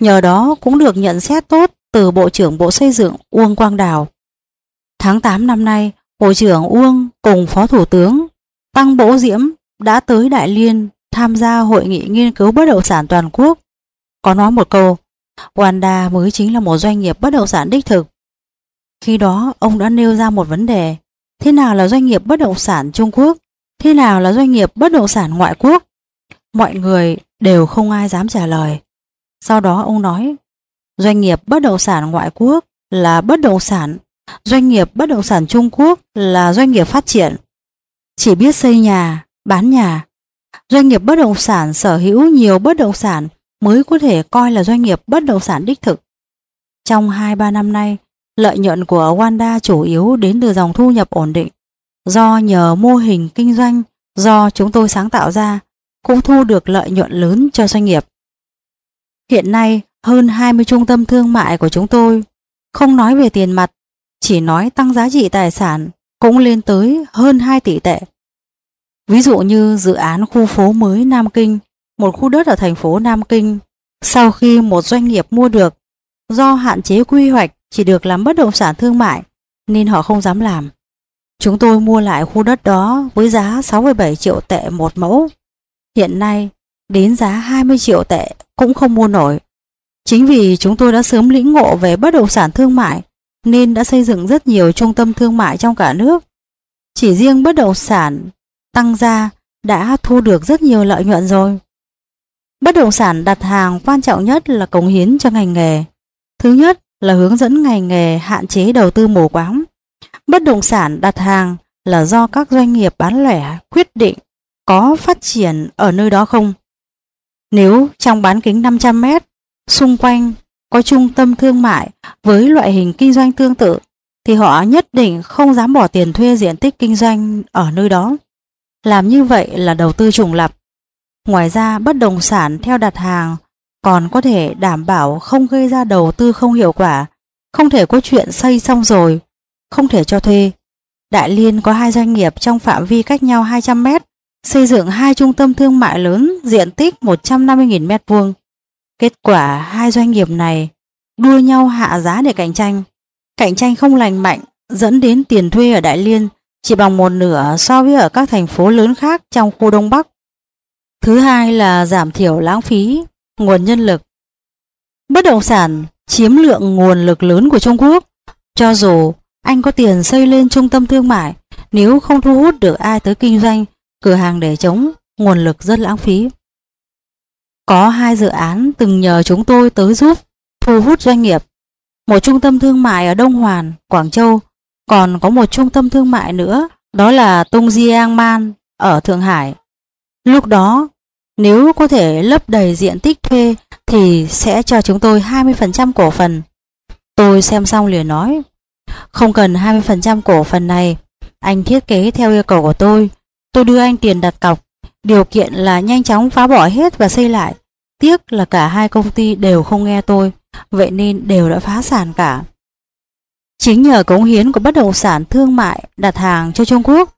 Speaker 1: nhờ đó cũng được nhận xét tốt từ Bộ trưởng Bộ Xây dựng Uông Quang Đào. Tháng 8 năm nay, Bộ trưởng Uông cùng Phó Thủ tướng Tăng Bỗ Diễm đã tới Đại Liên tham gia hội nghị nghiên cứu bất động sản toàn quốc. Có nói một câu, Wanda mới chính là một doanh nghiệp bất động sản đích thực. Khi đó, ông đã nêu ra một vấn đề. Thế nào là doanh nghiệp bất động sản Trung Quốc? Thế nào là doanh nghiệp bất động sản ngoại quốc? Mọi người đều không ai dám trả lời. Sau đó ông nói, doanh nghiệp bất động sản ngoại quốc là bất động sản Doanh nghiệp bất động sản Trung Quốc là doanh nghiệp phát triển, chỉ biết xây nhà, bán nhà. Doanh nghiệp bất động sản sở hữu nhiều bất động sản mới có thể coi là doanh nghiệp bất động sản đích thực. Trong 2-3 năm nay, lợi nhuận của Wanda chủ yếu đến từ dòng thu nhập ổn định. Do nhờ mô hình kinh doanh do chúng tôi sáng tạo ra, cũng thu được lợi nhuận lớn cho doanh nghiệp. Hiện nay, hơn 20 trung tâm thương mại của chúng tôi, không nói về tiền mặt chỉ nói tăng giá trị tài sản cũng lên tới hơn 2 tỷ tệ. Ví dụ như dự án khu phố mới Nam Kinh, một khu đất ở thành phố Nam Kinh, sau khi một doanh nghiệp mua được, do hạn chế quy hoạch chỉ được làm bất động sản thương mại nên họ không dám làm. Chúng tôi mua lại khu đất đó với giá 6,7 triệu tệ một mẫu. Hiện nay, đến giá 20 triệu tệ cũng không mua nổi. Chính vì chúng tôi đã sớm lĩnh ngộ về bất động sản thương mại nên đã xây dựng rất nhiều trung tâm thương mại trong cả nước. Chỉ riêng bất động sản tăng ra đã thu được rất nhiều lợi nhuận rồi. Bất động sản đặt hàng quan trọng nhất là cống hiến cho ngành nghề. Thứ nhất là hướng dẫn ngành nghề hạn chế đầu tư mù quáng. Bất động sản đặt hàng là do các doanh nghiệp bán lẻ quyết định có phát triển ở nơi đó không. Nếu trong bán kính 500 mét, xung quanh có trung tâm thương mại với loại hình kinh doanh tương tự thì họ nhất định không dám bỏ tiền thuê diện tích kinh doanh ở nơi đó. Làm như vậy là đầu tư trùng lập. Ngoài ra, bất động sản theo đặt hàng còn có thể đảm bảo không gây ra đầu tư không hiệu quả, không thể có chuyện xây xong rồi, không thể cho thuê. Đại Liên có hai doanh nghiệp trong phạm vi cách nhau 200 mét, xây dựng hai trung tâm thương mại lớn diện tích 150.000 mét vuông. Kết quả hai doanh nghiệp này đua nhau hạ giá để cạnh tranh. Cạnh tranh không lành mạnh dẫn đến tiền thuê ở Đại Liên chỉ bằng một nửa so với ở các thành phố lớn khác trong khu Đông Bắc. Thứ hai là giảm thiểu lãng phí, nguồn nhân lực. Bất động sản chiếm lượng nguồn lực lớn của Trung Quốc. Cho dù anh có tiền xây lên trung tâm thương mại, nếu không thu hút được ai tới kinh doanh, cửa hàng để chống, nguồn lực rất lãng phí. Có hai dự án từng nhờ chúng tôi tới giúp thu hút doanh nghiệp. Một trung tâm thương mại ở Đông Hoàn, Quảng Châu, còn có một trung tâm thương mại nữa, đó là Tung Giang Man ở Thượng Hải. Lúc đó, nếu có thể lấp đầy diện tích thuê thì sẽ cho chúng tôi 20% cổ phần. Tôi xem xong liền nói, không cần 20% cổ phần này, anh thiết kế theo yêu cầu của tôi, tôi đưa anh tiền đặt cọc Điều kiện là nhanh chóng phá bỏ hết và xây lại. Tiếc là cả hai công ty đều không nghe tôi, vậy nên đều đã phá sản cả. Chính nhờ cống hiến của bất động sản thương mại đặt hàng cho Trung Quốc,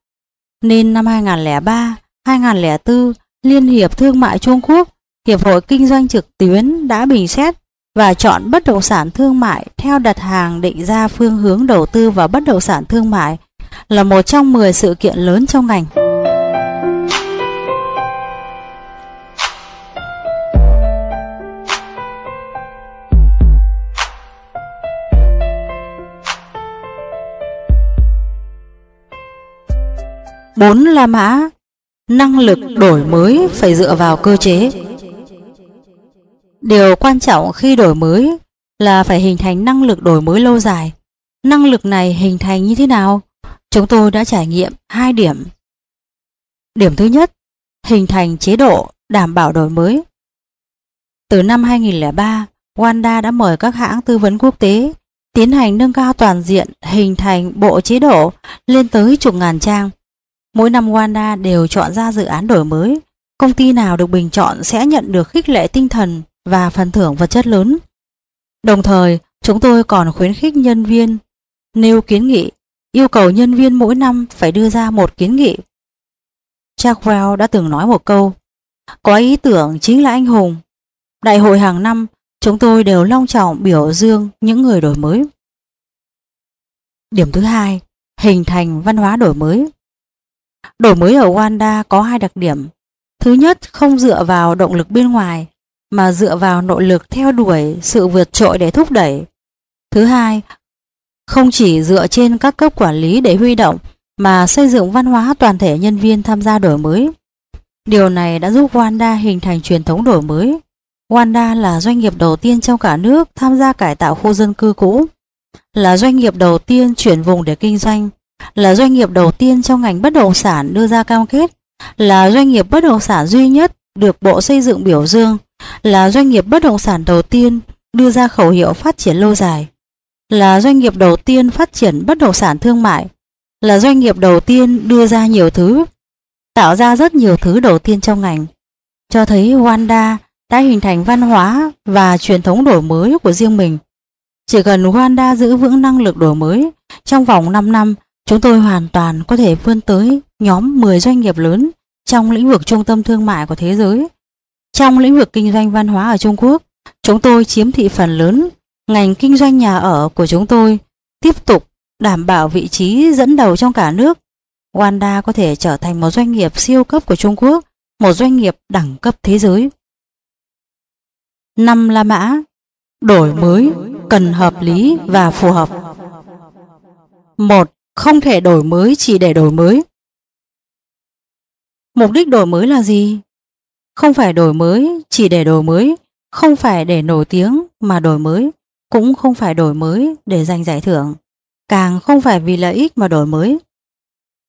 Speaker 1: nên năm 2003, 2004, Liên hiệp Thương mại Trung Quốc, Hiệp hội Kinh doanh trực tuyến đã bình xét và chọn bất động sản thương mại theo đặt hàng định ra phương hướng đầu tư vào bất động sản thương mại là một trong 10 sự kiện lớn trong ngành. bốn La Mã Năng lực đổi mới phải dựa vào cơ chế Điều quan trọng khi đổi mới là phải hình thành năng lực đổi mới lâu dài. Năng lực này hình thành như thế nào? Chúng tôi đã trải nghiệm hai điểm. Điểm thứ nhất, hình thành chế độ đảm bảo đổi mới. Từ năm 2003, Wanda đã mời các hãng tư vấn quốc tế tiến hành nâng cao toàn diện hình thành bộ chế độ lên tới chục ngàn trang Mỗi năm Wanda đều chọn ra dự án đổi mới. Công ty nào được bình chọn sẽ nhận được khích lệ tinh thần và phần thưởng vật chất lớn. Đồng thời, chúng tôi còn khuyến khích nhân viên nêu kiến nghị, yêu cầu nhân viên mỗi năm phải đưa ra một kiến nghị. Charles đã từng nói một câu, có ý tưởng chính là anh hùng. Đại hội hàng năm, chúng tôi đều long trọng biểu dương những người đổi mới. Điểm thứ hai, hình thành văn hóa đổi mới. Đổi mới ở Wanda có hai đặc điểm. Thứ nhất, không dựa vào động lực bên ngoài, mà dựa vào nội lực theo đuổi sự vượt trội để thúc đẩy. Thứ hai, không chỉ dựa trên các cấp quản lý để huy động, mà xây dựng văn hóa toàn thể nhân viên tham gia đổi mới. Điều này đã giúp Wanda hình thành truyền thống đổi mới. Wanda là doanh nghiệp đầu tiên trong cả nước tham gia cải tạo khu dân cư cũ, là doanh nghiệp đầu tiên chuyển vùng để kinh doanh, là doanh nghiệp đầu tiên trong ngành bất động sản đưa ra cam kết, là doanh nghiệp bất động sản duy nhất được Bộ Xây dựng biểu dương, là doanh nghiệp bất động sản đầu tiên đưa ra khẩu hiệu phát triển lâu dài, là doanh nghiệp đầu tiên phát triển bất động sản thương mại, là doanh nghiệp đầu tiên đưa ra nhiều thứ, tạo ra rất nhiều thứ đầu tiên trong ngành, cho thấy Wanda đã hình thành văn hóa và truyền thống đổi mới của riêng mình. Chỉ cần Wanda giữ vững năng lực đổi mới, trong vòng 5 năm Chúng tôi hoàn toàn có thể vươn tới nhóm 10 doanh nghiệp lớn trong lĩnh vực trung tâm thương mại của thế giới. Trong lĩnh vực kinh doanh văn hóa ở Trung Quốc, chúng tôi chiếm thị phần lớn. Ngành kinh doanh nhà ở của chúng tôi tiếp tục đảm bảo vị trí dẫn đầu trong cả nước. Wanda có thể trở thành một doanh nghiệp siêu cấp của Trung Quốc, một doanh nghiệp đẳng cấp thế giới. Năm La Mã Đổi mới cần hợp lý và phù hợp. một không thể đổi mới chỉ để đổi mới. Mục đích đổi mới là gì? Không phải đổi mới chỉ để đổi mới, không phải để nổi tiếng mà đổi mới, cũng không phải đổi mới để giành giải thưởng, càng không phải vì lợi ích mà đổi mới.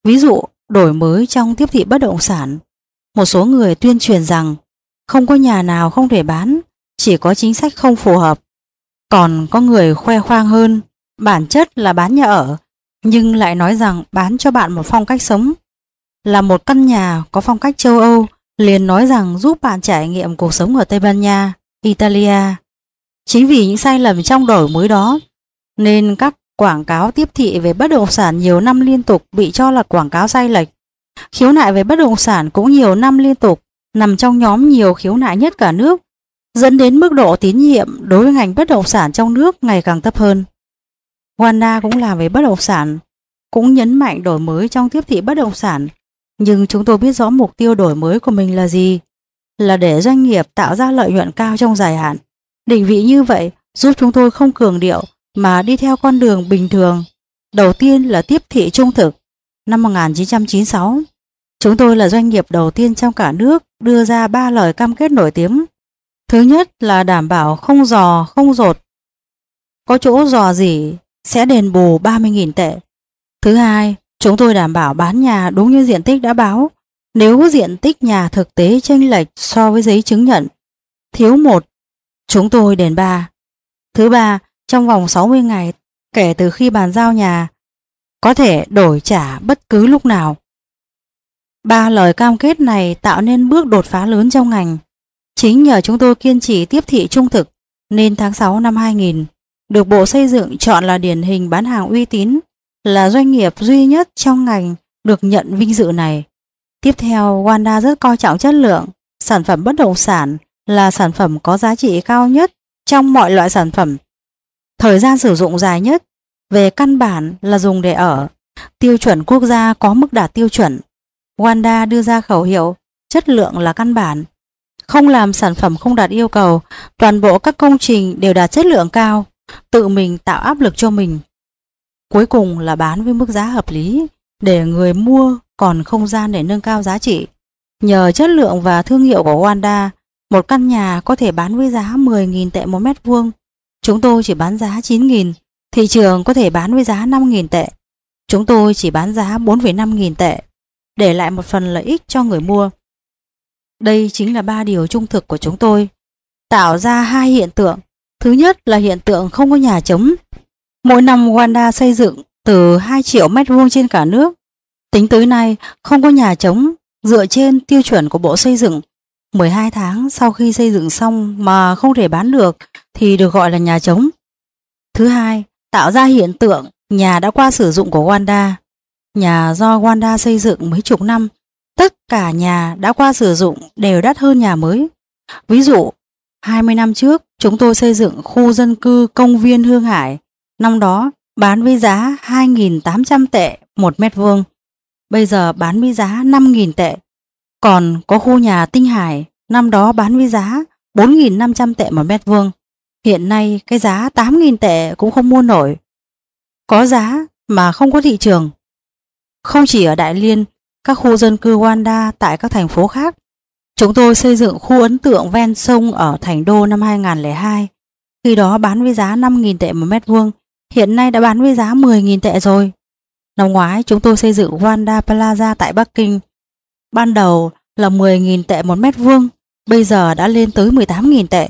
Speaker 1: Ví dụ, đổi mới trong tiếp thị bất động sản. Một số người tuyên truyền rằng không có nhà nào không thể bán, chỉ có chính sách không phù hợp. Còn có người khoe khoang hơn, bản chất là bán nhà ở nhưng lại nói rằng bán cho bạn một phong cách sống. Là một căn nhà có phong cách châu Âu, liền nói rằng giúp bạn trải nghiệm cuộc sống ở Tây Ban Nha, Italia. Chính vì những sai lầm trong đổi mới đó, nên các quảng cáo tiếp thị về bất động sản nhiều năm liên tục bị cho là quảng cáo sai lệch. Khiếu nại về bất động sản cũng nhiều năm liên tục nằm trong nhóm nhiều khiếu nại nhất cả nước, dẫn đến mức độ tín nhiệm đối với ngành bất động sản trong nước ngày càng thấp hơn. Wanda cũng làm về bất động sản, cũng nhấn mạnh đổi mới trong tiếp thị bất động sản. Nhưng chúng tôi biết rõ mục tiêu đổi mới của mình là gì, là để doanh nghiệp tạo ra lợi nhuận cao trong dài hạn. Định vị như vậy giúp chúng tôi không cường điệu mà đi theo con đường bình thường. Đầu tiên là tiếp thị trung thực. Năm 1996, chúng tôi là doanh nghiệp đầu tiên trong cả nước đưa ra ba lời cam kết nổi tiếng. Thứ nhất là đảm bảo không giò, không rột. Có chỗ giò gì sẽ đền bù 30.000 tệ. Thứ hai, chúng tôi đảm bảo bán nhà đúng như diện tích đã báo. Nếu diện tích nhà thực tế chênh lệch so với giấy chứng nhận, thiếu một, chúng tôi đền ba. Thứ ba, trong vòng 60 ngày kể từ khi bàn giao nhà, có thể đổi trả bất cứ lúc nào. Ba lời cam kết này tạo nên bước đột phá lớn trong ngành. Chính nhờ chúng tôi kiên trì tiếp thị trung thực nên tháng 6 năm 2000, được Bộ Xây dựng chọn là điển hình bán hàng uy tín, là doanh nghiệp duy nhất trong ngành được nhận vinh dự này. Tiếp theo, Wanda rất coi trọng chất lượng, sản phẩm bất động sản là sản phẩm có giá trị cao nhất trong mọi loại sản phẩm, thời gian sử dụng dài nhất, về căn bản là dùng để ở. Tiêu chuẩn quốc gia có mức đạt tiêu chuẩn. Wanda đưa ra khẩu hiệu chất lượng là căn bản. Không làm sản phẩm không đạt yêu cầu, toàn bộ các công trình đều đạt chất lượng cao tự mình tạo áp lực cho mình. Cuối cùng là bán với mức giá hợp lý để người mua còn không gian để nâng cao giá trị. Nhờ chất lượng và thương hiệu của Wanda, một căn nhà có thể bán với giá 10.000 tệ một mét vuông. Chúng tôi chỉ bán giá 9.000, thị trường có thể bán với giá 5.000 tệ. Chúng tôi chỉ bán giá 4,5 nghìn tệ, để lại một phần lợi ích cho người mua. Đây chính là ba điều trung thực của chúng tôi, tạo ra hai hiện tượng Thứ nhất là hiện tượng không có nhà chống Mỗi năm Wanda xây dựng từ 2 triệu mét vuông trên cả nước. Tính tới nay, không có nhà chống dựa trên tiêu chuẩn của Bộ Xây dựng. 12 tháng sau khi xây dựng xong mà không thể bán được thì được gọi là nhà chống Thứ hai, tạo ra hiện tượng nhà đã qua sử dụng của Wanda. Nhà do Wanda xây dựng mấy chục năm, tất cả nhà đã qua sử dụng đều đắt hơn nhà mới. Ví dụ, 20 năm trước, Chúng tôi xây dựng khu dân cư công viên Hương Hải, năm đó bán với giá 2.800 tệ một mét vuông, bây giờ bán với giá 5.000 tệ. Còn có khu nhà Tinh Hải, năm đó bán với giá 4.500 tệ một mét vuông, hiện nay cái giá 8.000 tệ cũng không mua nổi. Có giá mà không có thị trường. Không chỉ ở Đại Liên, các khu dân cư Wanda tại các thành phố khác Chúng tôi xây dựng khu ấn tượng ven sông ở Thành Đô năm 2002. Khi đó bán với giá 5.000 tệ một mét vuông, hiện nay đã bán với giá 10.000 tệ rồi. Năm ngoái chúng tôi xây dựng Wanda Plaza tại Bắc Kinh. Ban đầu là 10.000 tệ một mét vuông, bây giờ đã lên tới 18.000 tệ.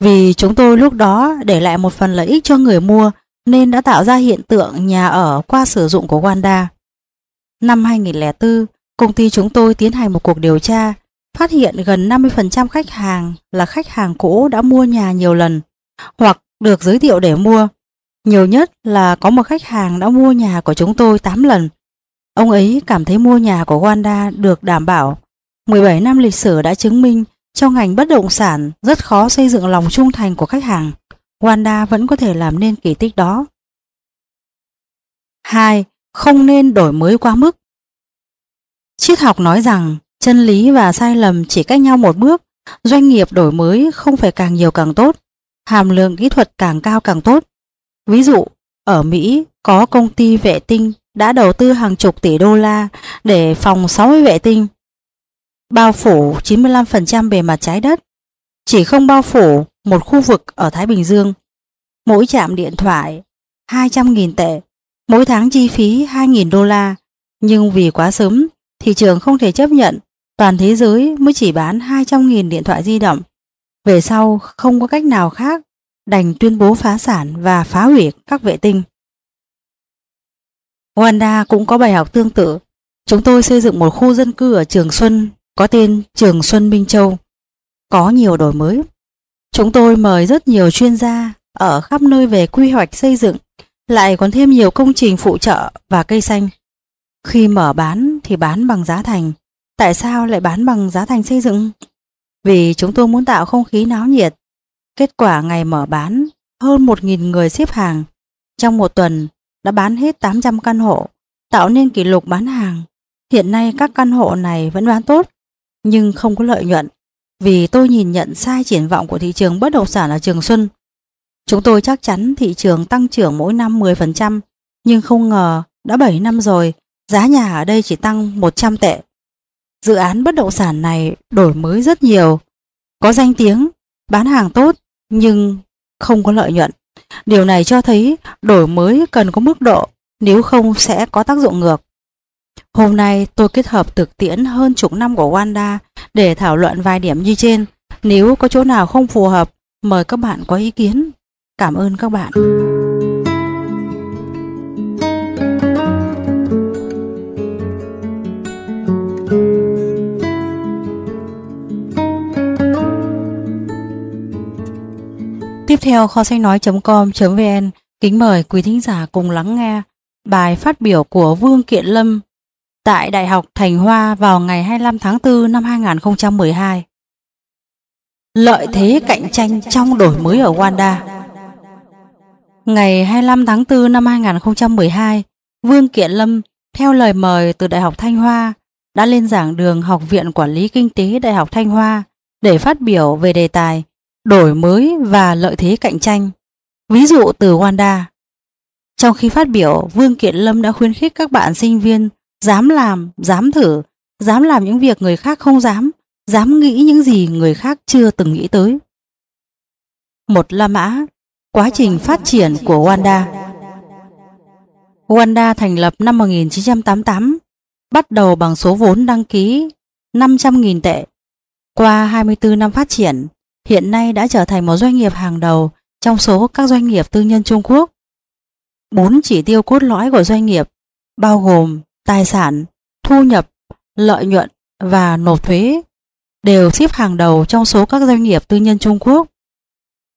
Speaker 1: Vì chúng tôi lúc đó để lại một phần lợi ích cho người mua nên đã tạo ra hiện tượng nhà ở qua sử dụng của Wanda. Năm 2004, công ty chúng tôi tiến hành một cuộc điều tra Phát hiện gần 50% khách hàng là khách hàng cũ đã mua nhà nhiều lần hoặc được giới thiệu để mua. Nhiều nhất là có một khách hàng đã mua nhà của chúng tôi 8 lần. Ông ấy cảm thấy mua nhà của Wanda được đảm bảo. 17 năm lịch sử đã chứng minh trong ngành bất động sản rất khó xây dựng lòng trung thành của khách hàng. Wanda vẫn có thể làm nên kỳ tích đó. 2. Không nên đổi mới quá mức Triết học nói rằng Chân lý và sai lầm chỉ cách nhau một bước, doanh nghiệp đổi mới không phải càng nhiều càng tốt, hàm lượng kỹ thuật càng cao càng tốt. Ví dụ, ở Mỹ có công ty vệ tinh đã đầu tư hàng chục tỷ đô la để phòng 60 vệ tinh, bao phủ 95% bề mặt trái đất, chỉ không bao phủ một khu vực ở Thái Bình Dương. Mỗi trạm điện thoại 200.000 tệ, mỗi tháng chi phí 2.000 đô la, nhưng vì quá sớm, thị trường không thể chấp nhận toàn thế giới mới chỉ bán 200.000 điện thoại di động. Về sau không có cách nào khác đành tuyên bố phá sản và phá hủy các vệ tinh. Rwanda cũng có bài học tương tự. Chúng tôi xây dựng một khu dân cư ở Trường Xuân có tên Trường Xuân Minh Châu. Có nhiều đổi mới. Chúng tôi mời rất nhiều chuyên gia ở khắp nơi về quy hoạch xây dựng, lại còn thêm nhiều công trình phụ trợ và cây xanh. Khi mở bán thì bán bằng giá thành, Tại sao lại bán bằng giá thành xây dựng? Vì chúng tôi muốn tạo không khí náo nhiệt. Kết quả ngày mở bán, hơn 1.000 người xếp hàng. Trong một tuần, đã bán hết 800 căn hộ, tạo nên kỷ lục bán hàng. Hiện nay các căn hộ này vẫn bán tốt, nhưng không có lợi nhuận. Vì tôi nhìn nhận sai triển vọng của thị trường bất động sản ở Trường Xuân. Chúng tôi chắc chắn thị trường tăng trưởng mỗi năm 10%, nhưng không ngờ đã 7 năm rồi, giá nhà ở đây chỉ tăng 100 tệ dự án bất động sản này đổi mới rất nhiều, có danh tiếng, bán hàng tốt nhưng không có lợi nhuận. Điều này cho thấy đổi mới cần có mức độ, nếu không sẽ có tác dụng ngược. Hôm nay tôi kết hợp thực tiễn hơn chục năm của Wanda để thảo luận vài điểm như trên. Nếu có chỗ nào không phù hợp, mời các bạn có ý kiến. Cảm ơn các bạn. Tiếp theo kho sách nói.com.vn kính mời quý thính giả cùng lắng nghe bài phát biểu của Vương Kiện Lâm tại Đại học Thành Hoa vào ngày 25 tháng 4 năm 2012. Lợi thế cạnh tranh trong đổi mới ở Wanda Ngày 25 tháng 4 năm 2012, Vương Kiện Lâm theo lời mời từ Đại học Thanh Hoa đã lên giảng đường Học viện Quản lý Kinh tế Đại học Thanh Hoa để phát biểu về đề tài đổi mới và lợi thế cạnh tranh. Ví dụ từ Wanda. Trong khi phát biểu, Vương Kiện Lâm đã khuyến khích các bạn sinh viên dám làm, dám thử, dám làm những việc người khác không dám, dám nghĩ những gì người khác chưa từng nghĩ tới. Một La Mã, quá trình phát triển của Wanda. Wanda thành lập năm 1988, bắt đầu bằng số vốn đăng ký 500.000 tệ. Qua 24 năm phát triển, hiện nay đã trở thành một doanh nghiệp hàng đầu trong số các doanh nghiệp tư nhân Trung Quốc. Bốn chỉ tiêu cốt lõi của doanh nghiệp bao gồm tài sản, thu nhập, lợi nhuận và nộp thuế đều xếp hàng đầu trong số các doanh nghiệp tư nhân Trung Quốc.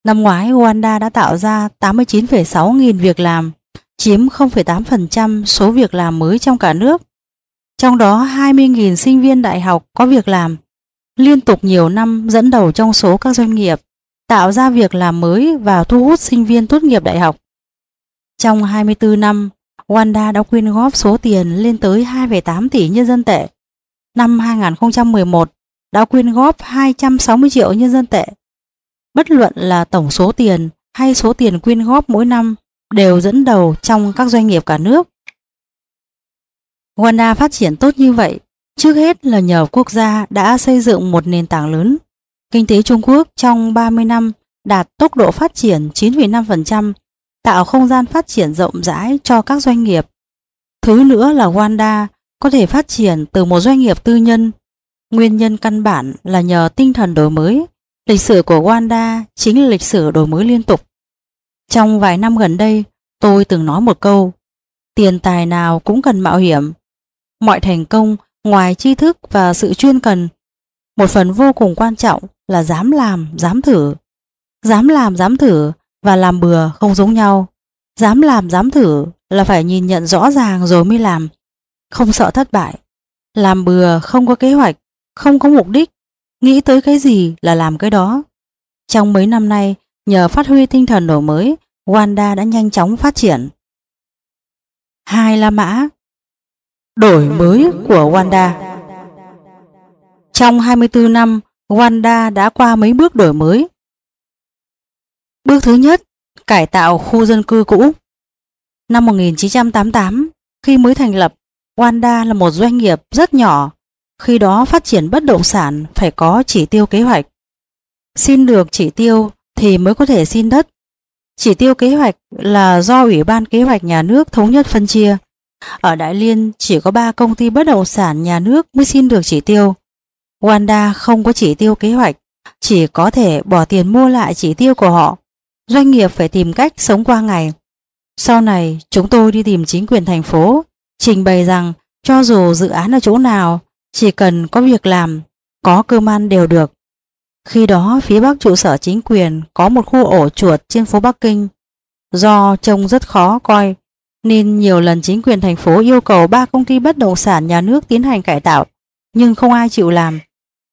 Speaker 1: Năm ngoái, Rwanda đã tạo ra 89,6 nghìn việc làm, chiếm 0,8% số việc làm mới trong cả nước. Trong đó 20.000 sinh viên đại học có việc làm, liên tục nhiều năm dẫn đầu trong số các doanh nghiệp, tạo ra việc làm mới và thu hút sinh viên tốt nghiệp đại học. Trong 24 năm, Wanda đã quyên góp số tiền lên tới 2,8 tỷ nhân dân tệ. Năm 2011, đã quyên góp 260 triệu nhân dân tệ. Bất luận là tổng số tiền hay số tiền quyên góp mỗi năm đều dẫn đầu trong các doanh nghiệp cả nước. Wanda phát triển tốt như vậy Trước hết là nhờ quốc gia đã xây dựng một nền tảng lớn. Kinh tế Trung Quốc trong 30 năm đạt tốc độ phát triển 9,5%, tạo không gian phát triển rộng rãi cho các doanh nghiệp. Thứ nữa là Wanda có thể phát triển từ một doanh nghiệp tư nhân. Nguyên nhân căn bản là nhờ tinh thần đổi mới. Lịch sử của Wanda chính là lịch sử đổi mới liên tục. Trong vài năm gần đây, tôi từng nói một câu, tiền tài nào cũng cần mạo hiểm. Mọi thành công ngoài tri thức và sự chuyên cần một phần vô cùng quan trọng là dám làm dám thử dám làm dám thử và làm bừa không giống nhau dám làm dám thử là phải nhìn nhận rõ ràng rồi mới làm không sợ thất bại làm bừa không có kế hoạch không có mục đích nghĩ tới cái gì là làm cái đó trong mấy năm nay nhờ phát huy tinh thần đổi mới wanda đã nhanh chóng phát triển hai la mã đổi mới của Wanda. Trong 24 năm, Wanda đã qua mấy bước đổi mới. Bước thứ nhất, cải tạo khu dân cư cũ. Năm 1988, khi mới thành lập, Wanda là một doanh nghiệp rất nhỏ, khi đó phát triển bất động sản phải có chỉ tiêu kế hoạch. Xin được chỉ tiêu thì mới có thể xin đất. Chỉ tiêu kế hoạch là do Ủy ban Kế hoạch Nhà nước thống nhất phân chia ở Đại Liên chỉ có 3 công ty bất động sản nhà nước mới xin được chỉ tiêu. Wanda không có chỉ tiêu kế hoạch, chỉ có thể bỏ tiền mua lại chỉ tiêu của họ. Doanh nghiệp phải tìm cách sống qua ngày. Sau này, chúng tôi đi tìm chính quyền thành phố, trình bày rằng cho dù dự án ở chỗ nào, chỉ cần có việc làm, có cơm ăn đều được. Khi đó, phía Bắc trụ sở chính quyền có một khu ổ chuột trên phố Bắc Kinh. Do trông rất khó coi, nên nhiều lần chính quyền thành phố yêu cầu ba công ty bất động sản nhà nước tiến hành cải tạo, nhưng không ai chịu làm.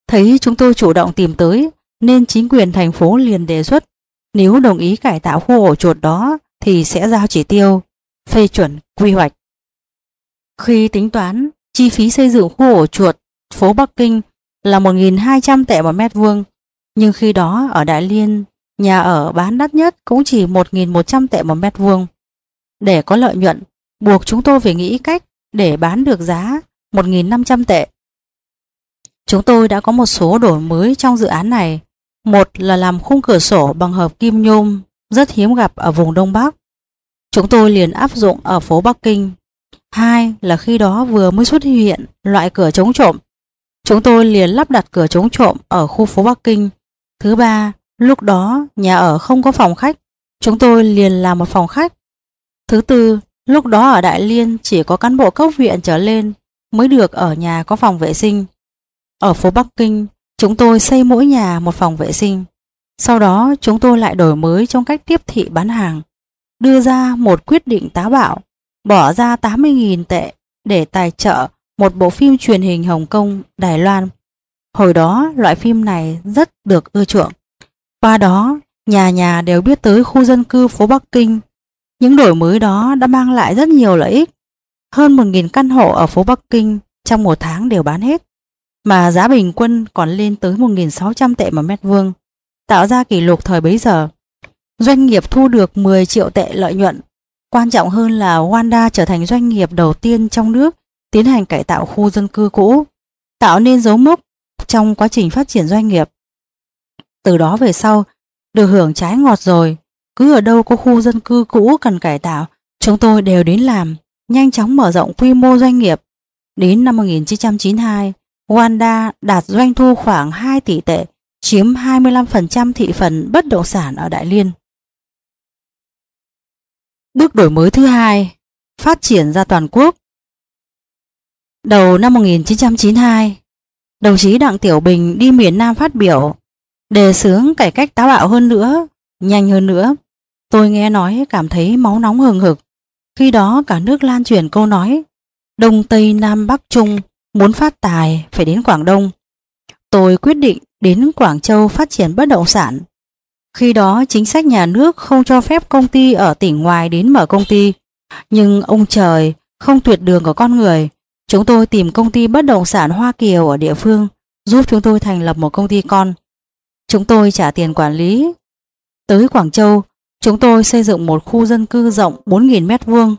Speaker 1: Thấy chúng tôi chủ động tìm tới, nên chính quyền thành phố liền đề xuất nếu đồng ý cải tạo khu ổ chuột đó thì sẽ giao chỉ tiêu, phê chuẩn, quy hoạch. Khi tính toán, chi phí xây dựng khu ổ chuột phố Bắc Kinh là 1.200 tệ một mét vuông, nhưng khi đó ở Đại Liên, nhà ở bán đắt nhất cũng chỉ 1.100 tệ một mét vuông. Để có lợi nhuận, buộc chúng tôi phải nghĩ cách để bán được giá 1.500 tệ. Chúng tôi đã có một số đổi mới trong dự án này. Một là làm khung cửa sổ bằng hợp kim nhôm rất hiếm gặp ở vùng Đông Bắc. Chúng tôi liền áp dụng ở phố Bắc Kinh. Hai là khi đó vừa mới xuất hiện loại cửa chống trộm. Chúng tôi liền lắp đặt cửa chống trộm ở khu phố Bắc Kinh. Thứ ba, lúc đó nhà ở không có phòng khách. Chúng tôi liền làm một phòng khách Thứ tư, lúc đó ở Đại Liên chỉ có cán bộ cấp huyện trở lên mới được ở nhà có phòng vệ sinh. Ở phố Bắc Kinh, chúng tôi xây mỗi nhà một phòng vệ sinh. Sau đó chúng tôi lại đổi mới trong cách tiếp thị bán hàng, đưa ra một quyết định táo bạo, bỏ ra 80.000 tệ để tài trợ một bộ phim truyền hình Hồng Kông, Đài Loan. Hồi đó loại phim này rất được ưa chuộng. Qua đó, nhà nhà đều biết tới khu dân cư phố Bắc Kinh những đổi mới đó đã mang lại rất nhiều lợi ích. Hơn 1.000 căn hộ ở phố Bắc Kinh trong một tháng đều bán hết, mà giá bình quân còn lên tới 1.600 tệ một mét vuông, tạo ra kỷ lục thời bấy giờ. Doanh nghiệp thu được 10 triệu tệ lợi nhuận. Quan trọng hơn là Wanda trở thành doanh nghiệp đầu tiên trong nước tiến hành cải tạo khu dân cư cũ, tạo nên dấu mốc trong quá trình phát triển doanh nghiệp. Từ đó về sau, được hưởng trái ngọt rồi, cứ ở đâu có khu dân cư cũ cần cải tạo, chúng tôi đều đến làm, nhanh chóng mở rộng quy mô doanh nghiệp. Đến năm 1992, Wanda đạt doanh thu khoảng 2 tỷ tệ, chiếm 25% thị phần bất động sản ở Đại Liên. Bước đổi mới thứ hai, phát triển ra toàn quốc. Đầu năm 1992, đồng chí Đặng Tiểu Bình đi miền Nam phát biểu, đề xướng cải cách táo bạo hơn nữa, nhanh hơn nữa, Tôi nghe nói cảm thấy máu nóng hừng hực. Khi đó cả nước lan truyền câu nói Đông Tây Nam Bắc Trung muốn phát tài phải đến Quảng Đông. Tôi quyết định đến Quảng Châu phát triển bất động sản. Khi đó chính sách nhà nước không cho phép công ty ở tỉnh ngoài đến mở công ty. Nhưng ông trời không tuyệt đường của con người. Chúng tôi tìm công ty bất động sản Hoa Kiều ở địa phương giúp chúng tôi thành lập một công ty con. Chúng tôi trả tiền quản lý. Tới Quảng Châu, Chúng tôi xây dựng một khu dân cư rộng 4.000 mét vuông.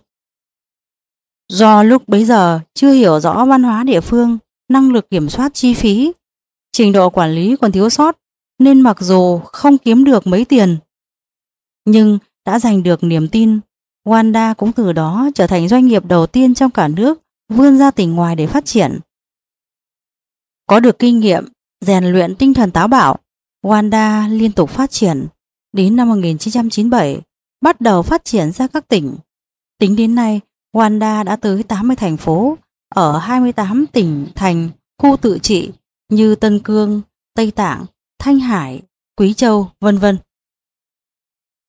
Speaker 1: Do lúc bấy giờ chưa hiểu rõ văn hóa địa phương, năng lực kiểm soát chi phí, trình độ quản lý còn thiếu sót, nên mặc dù không kiếm được mấy tiền, nhưng đã giành được niềm tin. Wanda cũng từ đó trở thành doanh nghiệp đầu tiên trong cả nước vươn ra tỉnh ngoài để phát triển. Có được kinh nghiệm, rèn luyện tinh thần táo bạo, Wanda liên tục phát triển, Đến năm 1997, bắt đầu phát triển ra các tỉnh. Tính đến nay, Wanda đã tới 80 thành phố ở 28 tỉnh thành, khu tự trị như Tân Cương, Tây Tạng, Thanh Hải, Quý Châu, vân vân.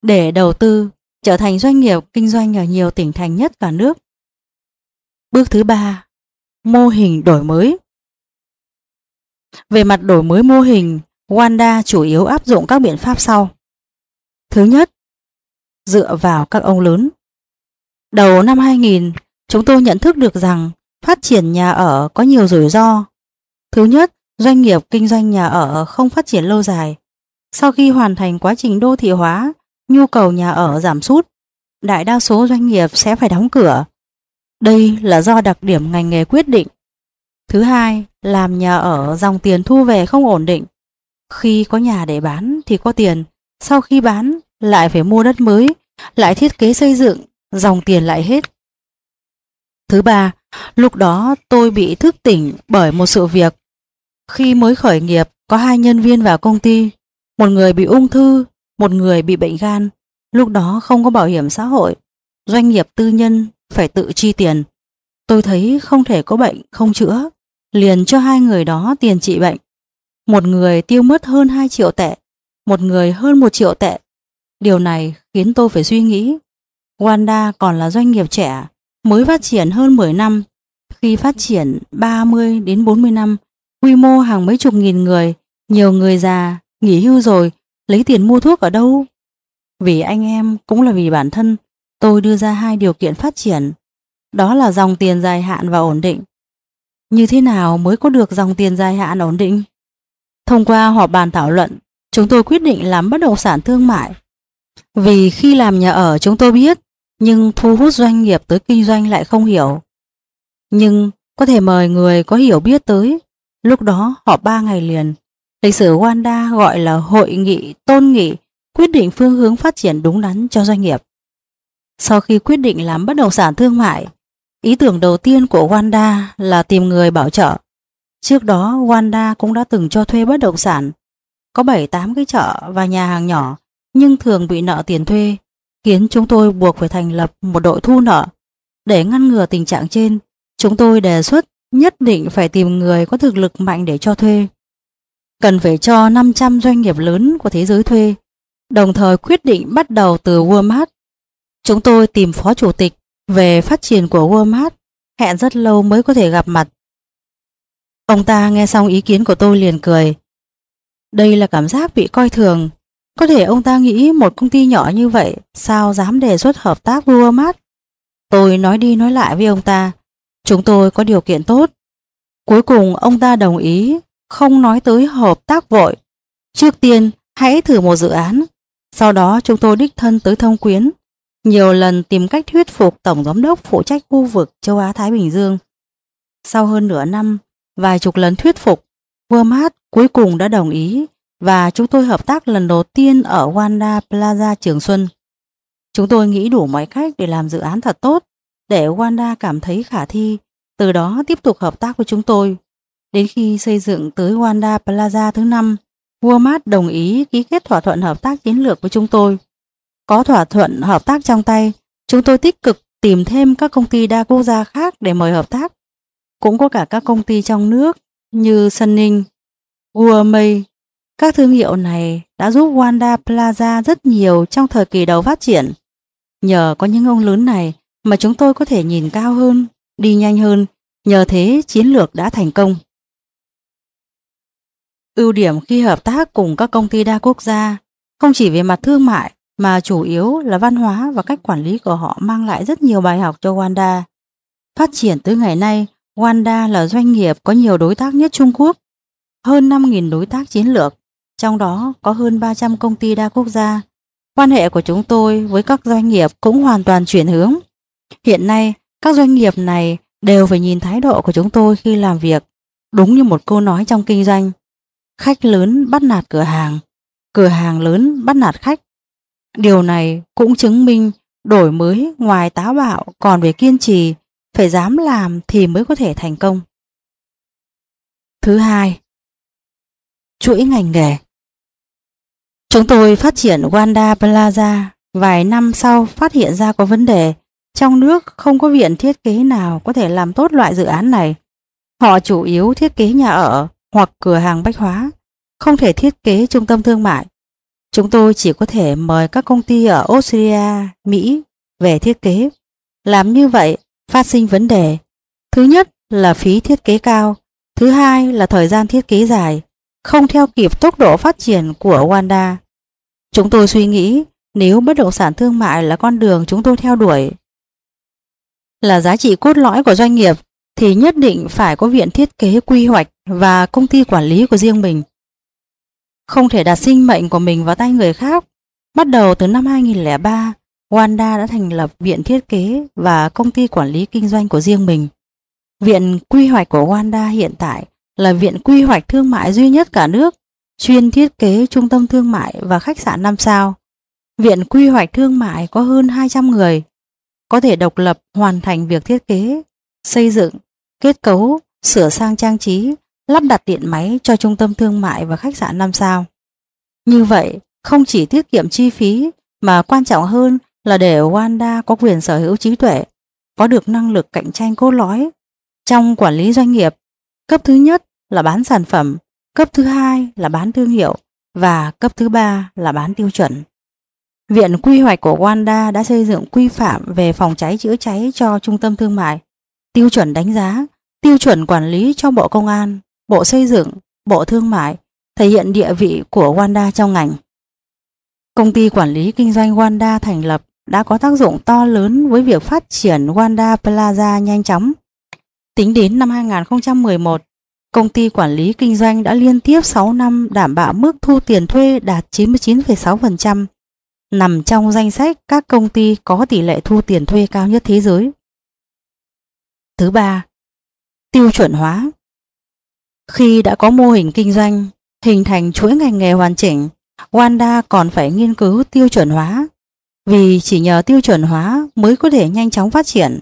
Speaker 1: Để đầu tư trở thành doanh nghiệp kinh doanh ở nhiều tỉnh thành nhất cả nước. Bước thứ ba, mô hình đổi mới. Về mặt đổi mới mô hình, Wanda chủ yếu áp dụng các biện pháp sau. Thứ nhất, dựa vào các ông lớn. Đầu năm 2000, chúng tôi nhận thức được rằng phát triển nhà ở có nhiều rủi ro. Thứ nhất, doanh nghiệp kinh doanh nhà ở không phát triển lâu dài. Sau khi hoàn thành quá trình đô thị hóa, nhu cầu nhà ở giảm sút, đại đa số doanh nghiệp sẽ phải đóng cửa. Đây là do đặc điểm ngành nghề quyết định. Thứ hai, làm nhà ở dòng tiền thu về không ổn định. Khi có nhà để bán thì có tiền, sau khi bán, lại phải mua đất mới, lại thiết kế xây dựng, dòng tiền lại hết. Thứ ba, lúc đó tôi bị thức tỉnh bởi một sự việc. Khi mới khởi nghiệp, có hai nhân viên vào công ty, một người bị ung thư, một người bị bệnh gan. Lúc đó không có bảo hiểm xã hội, doanh nghiệp tư nhân phải tự chi tiền. Tôi thấy không thể có bệnh không chữa, liền cho hai người đó tiền trị bệnh. Một người tiêu mất hơn 2 triệu tệ, một người hơn một triệu tệ. Điều này khiến tôi phải suy nghĩ. Wanda còn là doanh nghiệp trẻ, mới phát triển hơn 10 năm. Khi phát triển 30 đến 40 năm, quy mô hàng mấy chục nghìn người, nhiều người già, nghỉ hưu rồi, lấy tiền mua thuốc ở đâu? Vì anh em cũng là vì bản thân, tôi đưa ra hai điều kiện phát triển. Đó là dòng tiền dài hạn và ổn định. Như thế nào mới có được dòng tiền dài hạn ổn định? Thông qua họp bàn thảo luận, chúng tôi quyết định làm bất động sản thương mại. Vì khi làm nhà ở chúng tôi biết, nhưng thu hút doanh nghiệp tới kinh doanh lại không hiểu. Nhưng có thể mời người có hiểu biết tới. Lúc đó họ ba ngày liền. Lịch sử Wanda gọi là hội nghị tôn nghị quyết định phương hướng phát triển đúng đắn cho doanh nghiệp. Sau khi quyết định làm bất động sản thương mại, ý tưởng đầu tiên của Wanda là tìm người bảo trợ. Trước đó Wanda cũng đã từng cho thuê bất động sản có 7-8 cái chợ và nhà hàng nhỏ nhưng thường bị nợ tiền thuê, khiến chúng tôi buộc phải thành lập một đội thu nợ. Để ngăn ngừa tình trạng trên, chúng tôi đề xuất nhất định phải tìm người có thực lực mạnh để cho thuê. Cần phải cho 500 doanh nghiệp lớn của thế giới thuê, đồng thời quyết định bắt đầu từ Walmart. Chúng tôi tìm phó chủ tịch về phát triển của Walmart, hẹn rất lâu mới có thể gặp mặt. Ông ta nghe xong ý kiến của tôi liền cười, đây là cảm giác bị coi thường. Có thể ông ta nghĩ một công ty nhỏ như vậy sao dám đề xuất hợp tác vua mát. Tôi nói đi nói lại với ông ta, chúng tôi có điều kiện tốt. Cuối cùng ông ta đồng ý, không nói tới hợp tác vội. Trước tiên, hãy thử một dự án. Sau đó chúng tôi đích thân tới thông quyến, nhiều lần tìm cách thuyết phục Tổng Giám đốc phụ trách khu vực châu Á-Thái Bình Dương. Sau hơn nửa năm, vài chục lần thuyết phục, Walmart cuối cùng đã đồng ý và chúng tôi hợp tác lần đầu tiên ở Wanda Plaza Trường Xuân. Chúng tôi nghĩ đủ mọi cách để làm dự án thật tốt, để Wanda cảm thấy khả thi, từ đó tiếp tục hợp tác với chúng tôi. Đến khi xây dựng tới Wanda Plaza thứ năm, Walmart đồng ý ký kết thỏa thuận hợp tác chiến lược với chúng tôi. Có thỏa thuận hợp tác trong tay, chúng tôi tích cực tìm thêm các công ty đa quốc gia khác để mời hợp tác. Cũng có cả các công ty trong nước như Sun Ninh, Huawei. Các thương hiệu này đã giúp Wanda Plaza rất nhiều trong thời kỳ đầu phát triển. Nhờ có những ông lớn này mà chúng tôi có thể nhìn cao hơn, đi nhanh hơn, nhờ thế chiến lược đã thành công. Ưu điểm khi hợp tác cùng các công ty đa quốc gia không chỉ về mặt thương mại mà chủ yếu là văn hóa và cách quản lý của họ mang lại rất nhiều bài học cho Wanda. Phát triển tới ngày nay, Wanda là doanh nghiệp có nhiều đối tác nhất Trung Quốc, hơn 5.000 đối tác chiến lược, trong đó có hơn 300 công ty đa quốc gia. Quan hệ của chúng tôi với các doanh nghiệp cũng hoàn toàn chuyển hướng. Hiện nay, các doanh nghiệp này đều phải nhìn thái độ của chúng tôi khi làm việc, đúng như một câu nói trong kinh doanh. Khách lớn bắt nạt cửa hàng, cửa hàng lớn bắt nạt khách. Điều này cũng chứng minh đổi mới ngoài táo bạo còn về kiên trì phải dám làm thì mới có thể thành công. Thứ hai, chuỗi ngành nghề. Chúng tôi phát triển Wanda Plaza vài năm sau phát hiện ra có vấn đề. Trong nước không có viện thiết kế nào có thể làm tốt loại dự án này. Họ chủ yếu thiết kế nhà ở hoặc cửa hàng bách hóa, không thể thiết kế trung tâm thương mại. Chúng tôi chỉ có thể mời các công ty ở Australia, Mỹ về thiết kế. Làm như vậy, phát sinh vấn đề. Thứ nhất là phí thiết kế cao, thứ hai là thời gian thiết kế dài, không theo kịp tốc độ phát triển của Wanda. Chúng tôi suy nghĩ nếu bất động sản thương mại là con đường chúng tôi theo đuổi, là giá trị cốt lõi của doanh nghiệp thì nhất định phải có viện thiết kế quy hoạch và công ty quản lý của riêng mình. Không thể đặt sinh mệnh của mình vào tay người khác. Bắt đầu từ năm 2003, Wanda đã thành lập Viện Thiết kế và công ty quản lý kinh doanh của riêng mình. Viện Quy hoạch của Wanda hiện tại là viện quy hoạch thương mại duy nhất cả nước, chuyên thiết kế trung tâm thương mại và khách sạn 5 sao. Viện Quy hoạch Thương mại có hơn 200 người, có thể độc lập hoàn thành việc thiết kế, xây dựng, kết cấu, sửa sang trang trí, lắp đặt điện máy cho trung tâm thương mại và khách sạn 5 sao. Như vậy, không chỉ tiết kiệm chi phí mà quan trọng hơn là để Wanda có quyền sở hữu trí tuệ, có được năng lực cạnh tranh cốt lõi trong quản lý doanh nghiệp. Cấp thứ nhất là bán sản phẩm, cấp thứ hai là bán thương hiệu và cấp thứ ba là bán tiêu chuẩn. Viện Quy hoạch của Wanda đã xây dựng quy phạm về phòng cháy chữa cháy cho trung tâm thương mại, tiêu chuẩn đánh giá, tiêu chuẩn quản lý cho Bộ Công an, Bộ Xây dựng, Bộ Thương mại, thể hiện địa vị của Wanda trong ngành. Công ty quản lý kinh doanh Wanda thành lập đã có tác dụng to lớn với việc phát triển Wanda Plaza nhanh chóng. Tính đến năm 2011, công ty quản lý kinh doanh đã liên tiếp 6 năm đảm bảo mức thu tiền thuê đạt 99,6%, nằm trong danh sách các công ty có tỷ lệ thu tiền thuê cao nhất thế giới. Thứ ba, tiêu chuẩn hóa. Khi đã có mô hình kinh doanh, hình thành chuỗi ngành nghề hoàn chỉnh, Wanda còn phải nghiên cứu tiêu chuẩn hóa vì chỉ nhờ tiêu chuẩn hóa mới có thể nhanh chóng phát triển.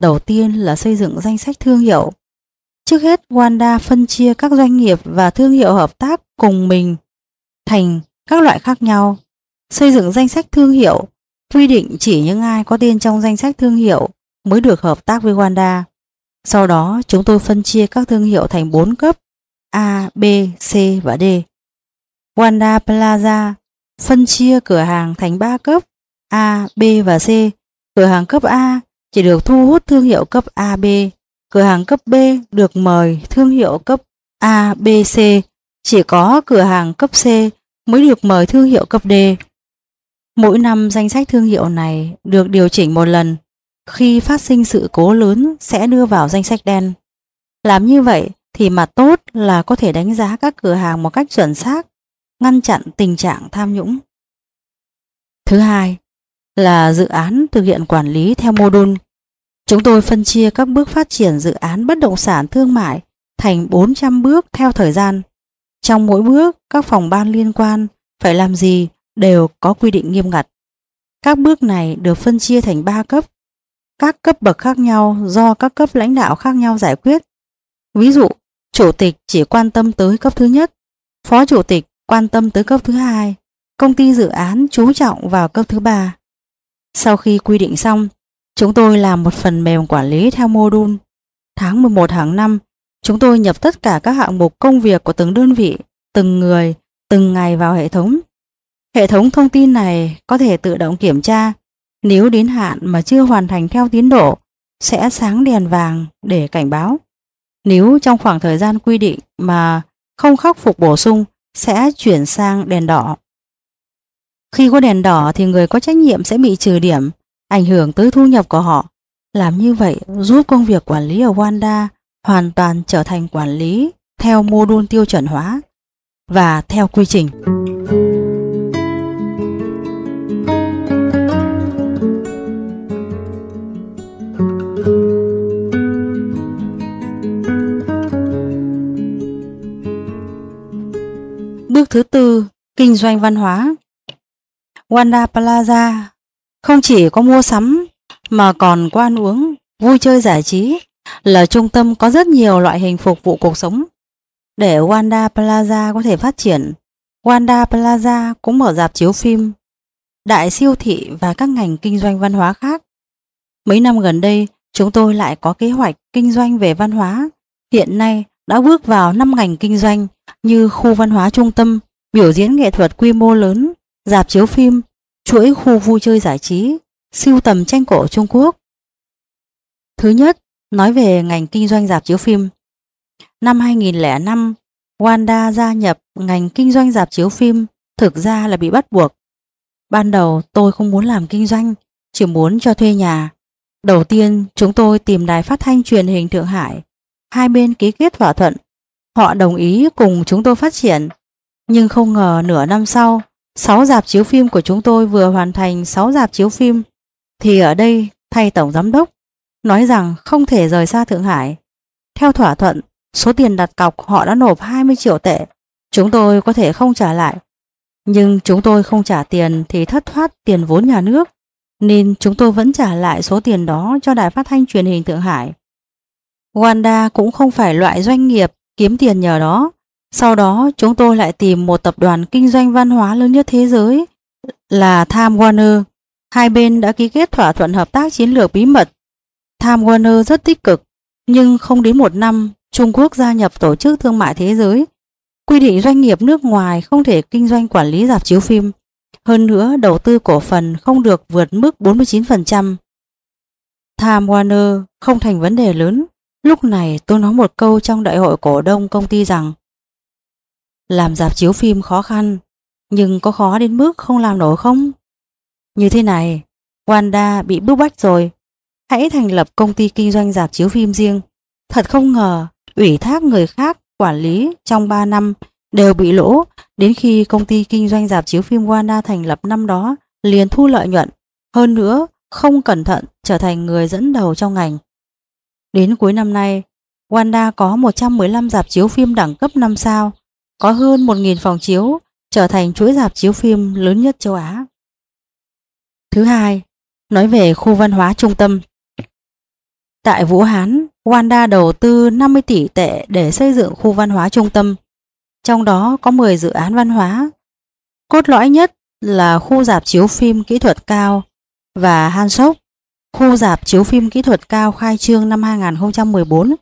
Speaker 1: Đầu tiên là xây dựng danh sách thương hiệu. Trước hết, Wanda phân chia các doanh nghiệp và thương hiệu hợp tác cùng mình thành các loại khác nhau. Xây dựng danh sách thương hiệu, quy định chỉ những ai có tên trong danh sách thương hiệu mới được hợp tác với Wanda. Sau đó, chúng tôi phân chia các thương hiệu thành 4 cấp A, B, C và D. Wanda Plaza phân chia cửa hàng thành 3 cấp A, B và C. Cửa hàng cấp A chỉ được thu hút thương hiệu cấp a b cửa hàng cấp B được mời thương hiệu cấp a b c chỉ có cửa hàng cấp C mới được mời thương hiệu cấp D. Mỗi năm danh sách thương hiệu này được điều chỉnh một lần, khi phát sinh sự cố lớn sẽ đưa vào danh sách đen. Làm như vậy thì mặt tốt là có thể đánh giá các cửa hàng một cách chuẩn xác ngăn chặn tình trạng tham nhũng. Thứ hai là dự án thực hiện quản lý theo mô đun. Chúng tôi phân chia các bước phát triển dự án bất động sản thương mại thành 400 bước theo thời gian. Trong mỗi bước, các phòng ban liên quan phải làm gì đều có quy định nghiêm ngặt. Các bước này được phân chia thành 3 cấp. Các cấp bậc khác nhau do các cấp lãnh đạo khác nhau giải quyết. Ví dụ, chủ tịch chỉ quan tâm tới cấp thứ nhất, phó chủ tịch quan tâm tới cấp thứ hai, công ty dự án chú trọng vào cấp thứ ba. Sau khi quy định xong, chúng tôi làm một phần mềm quản lý theo mô đun. Tháng 11 hàng năm, chúng tôi nhập tất cả các hạng mục công việc của từng đơn vị, từng người, từng ngày vào hệ thống. Hệ thống thông tin này có thể tự động kiểm tra nếu đến hạn mà chưa hoàn thành theo tiến độ sẽ sáng đèn vàng để cảnh báo. Nếu trong khoảng thời gian quy định mà không khắc phục bổ sung sẽ chuyển sang đèn đỏ. Khi có đèn đỏ thì người có trách nhiệm sẽ bị trừ điểm, ảnh hưởng tới thu nhập của họ. Làm như vậy giúp công việc quản lý ở Wanda hoàn toàn trở thành quản lý theo mô đun tiêu chuẩn hóa và theo quy trình. Bước thứ tư, kinh doanh văn hóa. Wanda Plaza không chỉ có mua sắm mà còn có ăn uống, vui chơi giải trí, là trung tâm có rất nhiều loại hình phục vụ cuộc sống. Để Wanda Plaza có thể phát triển, Wanda Plaza cũng mở dạp chiếu phim, đại siêu thị và các ngành kinh doanh văn hóa khác. Mấy năm gần đây, chúng tôi lại có kế hoạch kinh doanh về văn hóa. Hiện nay đã bước vào năm ngành kinh doanh như khu văn hóa trung tâm, biểu diễn nghệ thuật quy mô lớn, dạp chiếu phim, chuỗi khu vui chơi giải trí, siêu tầm tranh cổ Trung Quốc. Thứ nhất, nói về ngành kinh doanh dạp chiếu phim. Năm 2005, Wanda gia nhập ngành kinh doanh dạp chiếu phim thực ra là bị bắt buộc. Ban đầu tôi không muốn làm kinh doanh, chỉ muốn cho thuê nhà. Đầu tiên chúng tôi tìm đài phát thanh truyền hình Thượng Hải. Hai bên ký kết thỏa thuận Họ đồng ý cùng chúng tôi phát triển. Nhưng không ngờ nửa năm sau, 6 dạp chiếu phim của chúng tôi vừa hoàn thành 6 dạp chiếu phim. Thì ở đây, thay Tổng Giám đốc, nói rằng không thể rời xa Thượng Hải. Theo thỏa thuận, số tiền đặt cọc họ đã nộp 20 triệu tệ. Chúng tôi có thể không trả lại. Nhưng chúng tôi không trả tiền thì thất thoát tiền vốn nhà nước. Nên chúng tôi vẫn trả lại số tiền đó cho Đài Phát Thanh Truyền hình Thượng Hải. Wanda cũng không phải loại doanh nghiệp kiếm tiền nhờ đó. Sau đó chúng tôi lại tìm một tập đoàn kinh doanh văn hóa lớn nhất thế giới là Time Warner. Hai bên đã ký kết thỏa thuận hợp tác chiến lược bí mật. Time Warner rất tích cực, nhưng không đến một năm Trung Quốc gia nhập Tổ chức Thương mại Thế giới. Quy định doanh nghiệp nước ngoài không thể kinh doanh quản lý dạp chiếu phim. Hơn nữa, đầu tư cổ phần không được vượt mức 49%. Time Warner không thành vấn đề lớn Lúc này tôi nói một câu trong đại hội cổ đông công ty rằng Làm dạp chiếu phim khó khăn Nhưng có khó đến mức không làm nổi không? Như thế này Wanda bị bức bách rồi Hãy thành lập công ty kinh doanh dạp chiếu phim riêng Thật không ngờ Ủy thác người khác quản lý trong 3 năm đều bị lỗ đến khi công ty kinh doanh dạp chiếu phim Wanda thành lập năm đó liền thu lợi nhuận. Hơn nữa, không cẩn thận trở thành người dẫn đầu trong ngành. Đến cuối năm nay, Wanda có 115 dạp chiếu phim đẳng cấp 5 sao, có hơn 1.000 phòng chiếu, trở thành chuỗi dạp chiếu phim lớn nhất châu Á. Thứ hai, nói về khu văn hóa trung tâm. Tại Vũ Hán, Wanda đầu tư 50 tỷ tệ để xây dựng khu văn hóa trung tâm, trong đó có 10 dự án văn hóa. Cốt lõi nhất là khu dạp chiếu phim kỹ thuật cao và Han Sóc khu dạp chiếu phim kỹ thuật cao khai trương năm 2014,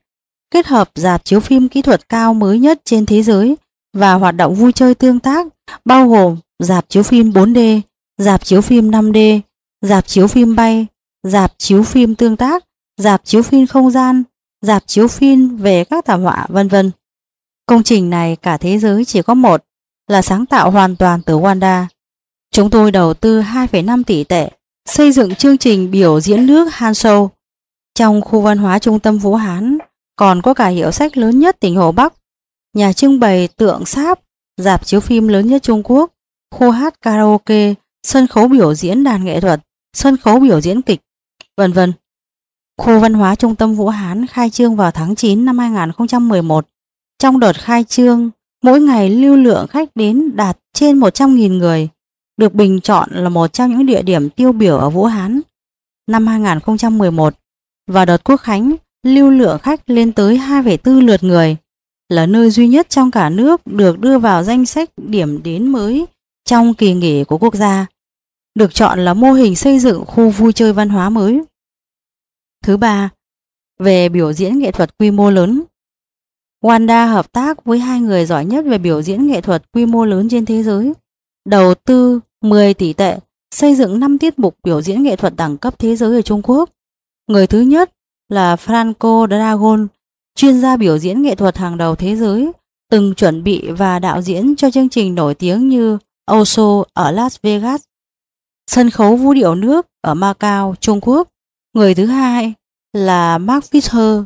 Speaker 1: kết hợp dạp chiếu phim kỹ thuật cao mới nhất trên thế giới và hoạt động vui chơi tương tác bao gồm dạp chiếu phim 4D, dạp chiếu phim 5D, dạp chiếu phim bay, dạp chiếu phim tương tác, dạp chiếu phim không gian, dạp chiếu phim về các thảm họa vân vân. Công trình này cả thế giới chỉ có một là sáng tạo hoàn toàn từ Wanda. Chúng tôi đầu tư 2,5 tỷ tệ xây dựng chương trình biểu diễn nước Han Trong khu văn hóa trung tâm Vũ Hán còn có cả hiệu sách lớn nhất tỉnh Hồ Bắc, nhà trưng bày tượng sáp, dạp chiếu phim lớn nhất Trung Quốc, khu hát karaoke, sân khấu biểu diễn đàn nghệ thuật, sân khấu biểu diễn kịch, vân vân. Khu văn hóa trung tâm Vũ Hán khai trương vào tháng 9 năm 2011. Trong đợt khai trương, mỗi ngày lưu lượng khách đến đạt trên 100.000 người được bình chọn là một trong những địa điểm tiêu biểu ở Vũ Hán. Năm 2011, vào đợt quốc khánh, lưu lượng khách lên tới 2,4 lượt người, là nơi duy nhất trong cả nước được đưa vào danh sách điểm đến mới trong kỳ nghỉ của quốc gia, được chọn là mô hình xây dựng khu vui chơi văn hóa mới. Thứ ba, về biểu diễn nghệ thuật quy mô lớn. Wanda hợp tác với hai người giỏi nhất về biểu diễn nghệ thuật quy mô lớn trên thế giới đầu tư 10 tỷ tệ xây dựng 5 tiết mục biểu diễn nghệ thuật đẳng cấp thế giới ở Trung Quốc. Người thứ nhất là Franco Dragon, chuyên gia biểu diễn nghệ thuật hàng đầu thế giới, từng chuẩn bị và đạo diễn cho chương trình nổi tiếng như Oso ở Las Vegas, sân khấu vũ điệu nước ở Macau, Trung Quốc. Người thứ hai là Mark Fisher,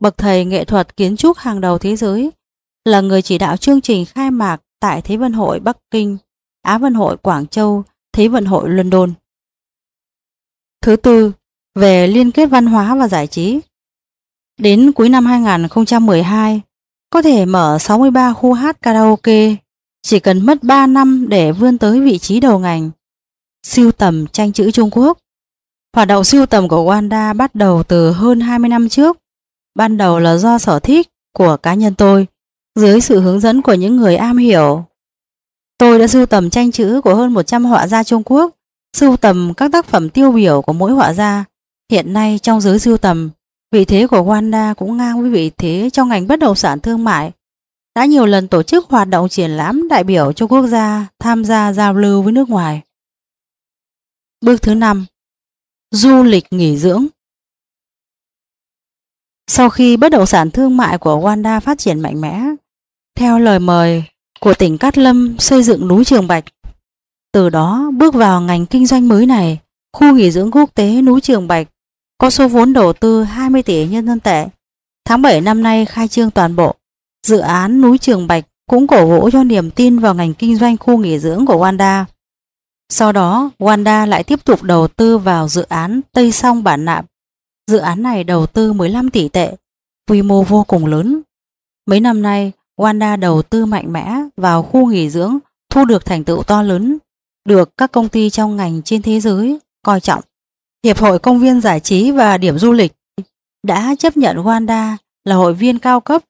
Speaker 1: bậc thầy nghệ thuật kiến trúc hàng đầu thế giới, là người chỉ đạo chương trình khai mạc tại Thế vận hội Bắc Kinh Á vận hội Quảng Châu, Thế vận hội London. Thứ tư, về liên kết văn hóa và giải trí. Đến cuối năm 2012, có thể mở 63 khu hát karaoke, chỉ cần mất 3 năm để vươn tới vị trí đầu ngành. Siêu tầm tranh chữ Trung Quốc Hoạt động siêu tầm của Wanda bắt đầu từ hơn 20 năm trước. Ban đầu là do sở thích của cá nhân tôi, dưới sự hướng dẫn của những người am hiểu Tôi đã sưu tầm tranh chữ của hơn 100 họa gia Trung Quốc, sưu tầm các tác phẩm tiêu biểu của mỗi họa gia. Hiện nay trong giới sưu tầm, vị thế của Wanda cũng ngang với vị thế trong ngành bất động sản thương mại. Đã nhiều lần tổ chức hoạt động triển lãm đại biểu cho quốc gia tham gia giao lưu với nước ngoài. Bước thứ 5. Du lịch nghỉ dưỡng Sau khi bất động sản thương mại của Wanda phát triển mạnh mẽ, theo lời mời của tỉnh Cát Lâm xây dựng núi Trường Bạch. Từ đó bước vào ngành kinh doanh mới này, khu nghỉ dưỡng quốc tế núi Trường Bạch có số vốn đầu tư 20 tỷ nhân dân tệ. Tháng 7 năm nay khai trương toàn bộ, dự án núi Trường Bạch cũng cổ vũ cho niềm tin vào ngành kinh doanh khu nghỉ dưỡng của Wanda. Sau đó, Wanda lại tiếp tục đầu tư vào dự án Tây Song Bản Nạm. Dự án này đầu tư 15 tỷ tệ, quy mô vô cùng lớn. Mấy năm nay, Wanda đầu tư mạnh mẽ vào khu nghỉ dưỡng thu được thành tựu to lớn, được các công ty trong ngành trên thế giới coi trọng. Hiệp hội công viên giải trí và điểm du lịch đã chấp nhận Wanda là hội viên cao cấp.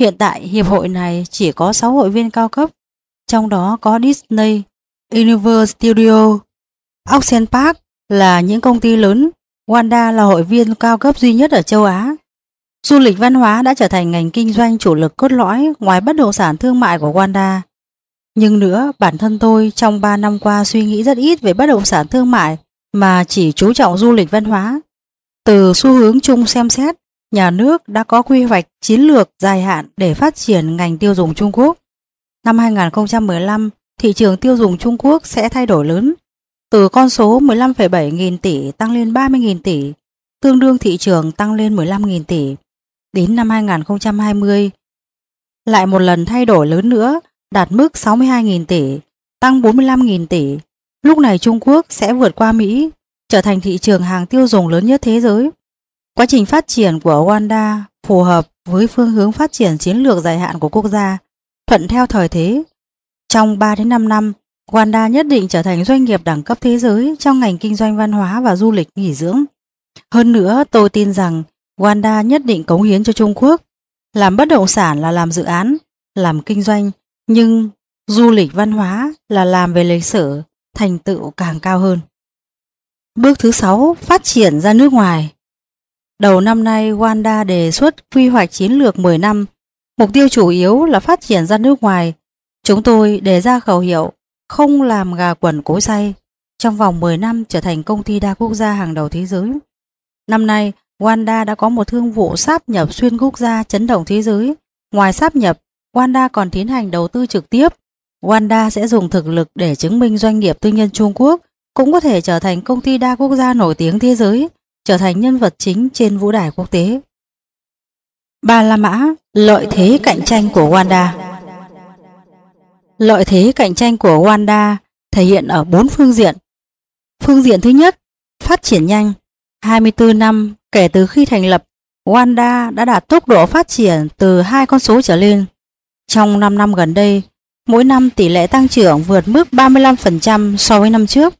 Speaker 1: Hiện tại hiệp hội này chỉ có 6 hội viên cao cấp, trong đó có Disney, Universal, Studio, Ocean Park là những công ty lớn. Wanda là hội viên cao cấp duy nhất ở châu Á. Du lịch văn hóa đã trở thành ngành kinh doanh chủ lực cốt lõi ngoài bất động sản thương mại của Wanda. Nhưng nữa, bản thân tôi trong 3 năm qua suy nghĩ rất ít về bất động sản thương mại mà chỉ chú trọng du lịch văn hóa. Từ xu hướng chung xem xét, nhà nước đã có quy hoạch chiến lược dài hạn để phát triển ngành tiêu dùng Trung Quốc. Năm 2015, thị trường tiêu dùng Trung Quốc sẽ thay đổi lớn, từ con số 15,7 nghìn tỷ tăng lên 30 nghìn tỷ, tương đương thị trường tăng lên 15 nghìn tỷ. Đến năm 2020, lại một lần thay đổi lớn nữa, đạt mức 62.000 tỷ, tăng 45.000 tỷ. Lúc này Trung Quốc sẽ vượt qua Mỹ, trở thành thị trường hàng tiêu dùng lớn nhất thế giới. Quá trình phát triển của Wanda phù hợp với phương hướng phát triển chiến lược dài hạn của quốc gia, thuận theo thời thế. Trong 3 đến 5 năm, Wanda nhất định trở thành doanh nghiệp đẳng cấp thế giới trong ngành kinh doanh văn hóa và du lịch nghỉ dưỡng. Hơn nữa, tôi tin rằng Wanda nhất định cống hiến cho Trung Quốc. Làm bất động sản là làm dự án, làm kinh doanh, nhưng du lịch văn hóa là làm về lịch sử, thành tựu càng cao hơn. Bước thứ 6, phát triển ra nước ngoài. Đầu năm nay, Wanda đề xuất quy hoạch chiến lược 10 năm. Mục tiêu chủ yếu là phát triển ra nước ngoài. Chúng tôi đề ra khẩu hiệu không làm gà quẩn cối say, trong vòng 10 năm trở thành công ty đa quốc gia hàng đầu thế giới. Năm nay, Wanda đã có một thương vụ sáp nhập xuyên quốc gia chấn động thế giới. Ngoài sáp nhập, Wanda còn tiến hành đầu tư trực tiếp. Wanda sẽ dùng thực lực để chứng minh doanh nghiệp tư nhân Trung Quốc cũng có thể trở thành công ty đa quốc gia nổi tiếng thế giới, trở thành nhân vật chính trên vũ đài quốc tế. Ba La Mã, lợi thế cạnh tranh của Wanda Lợi thế cạnh tranh của Wanda thể hiện ở bốn phương diện. Phương diện thứ nhất, phát triển nhanh. 24 năm Kể từ khi thành lập, Wanda đã đạt tốc độ phát triển từ hai con số trở lên. Trong 5 năm gần đây, mỗi năm tỷ lệ tăng trưởng vượt mức 35% so với năm trước.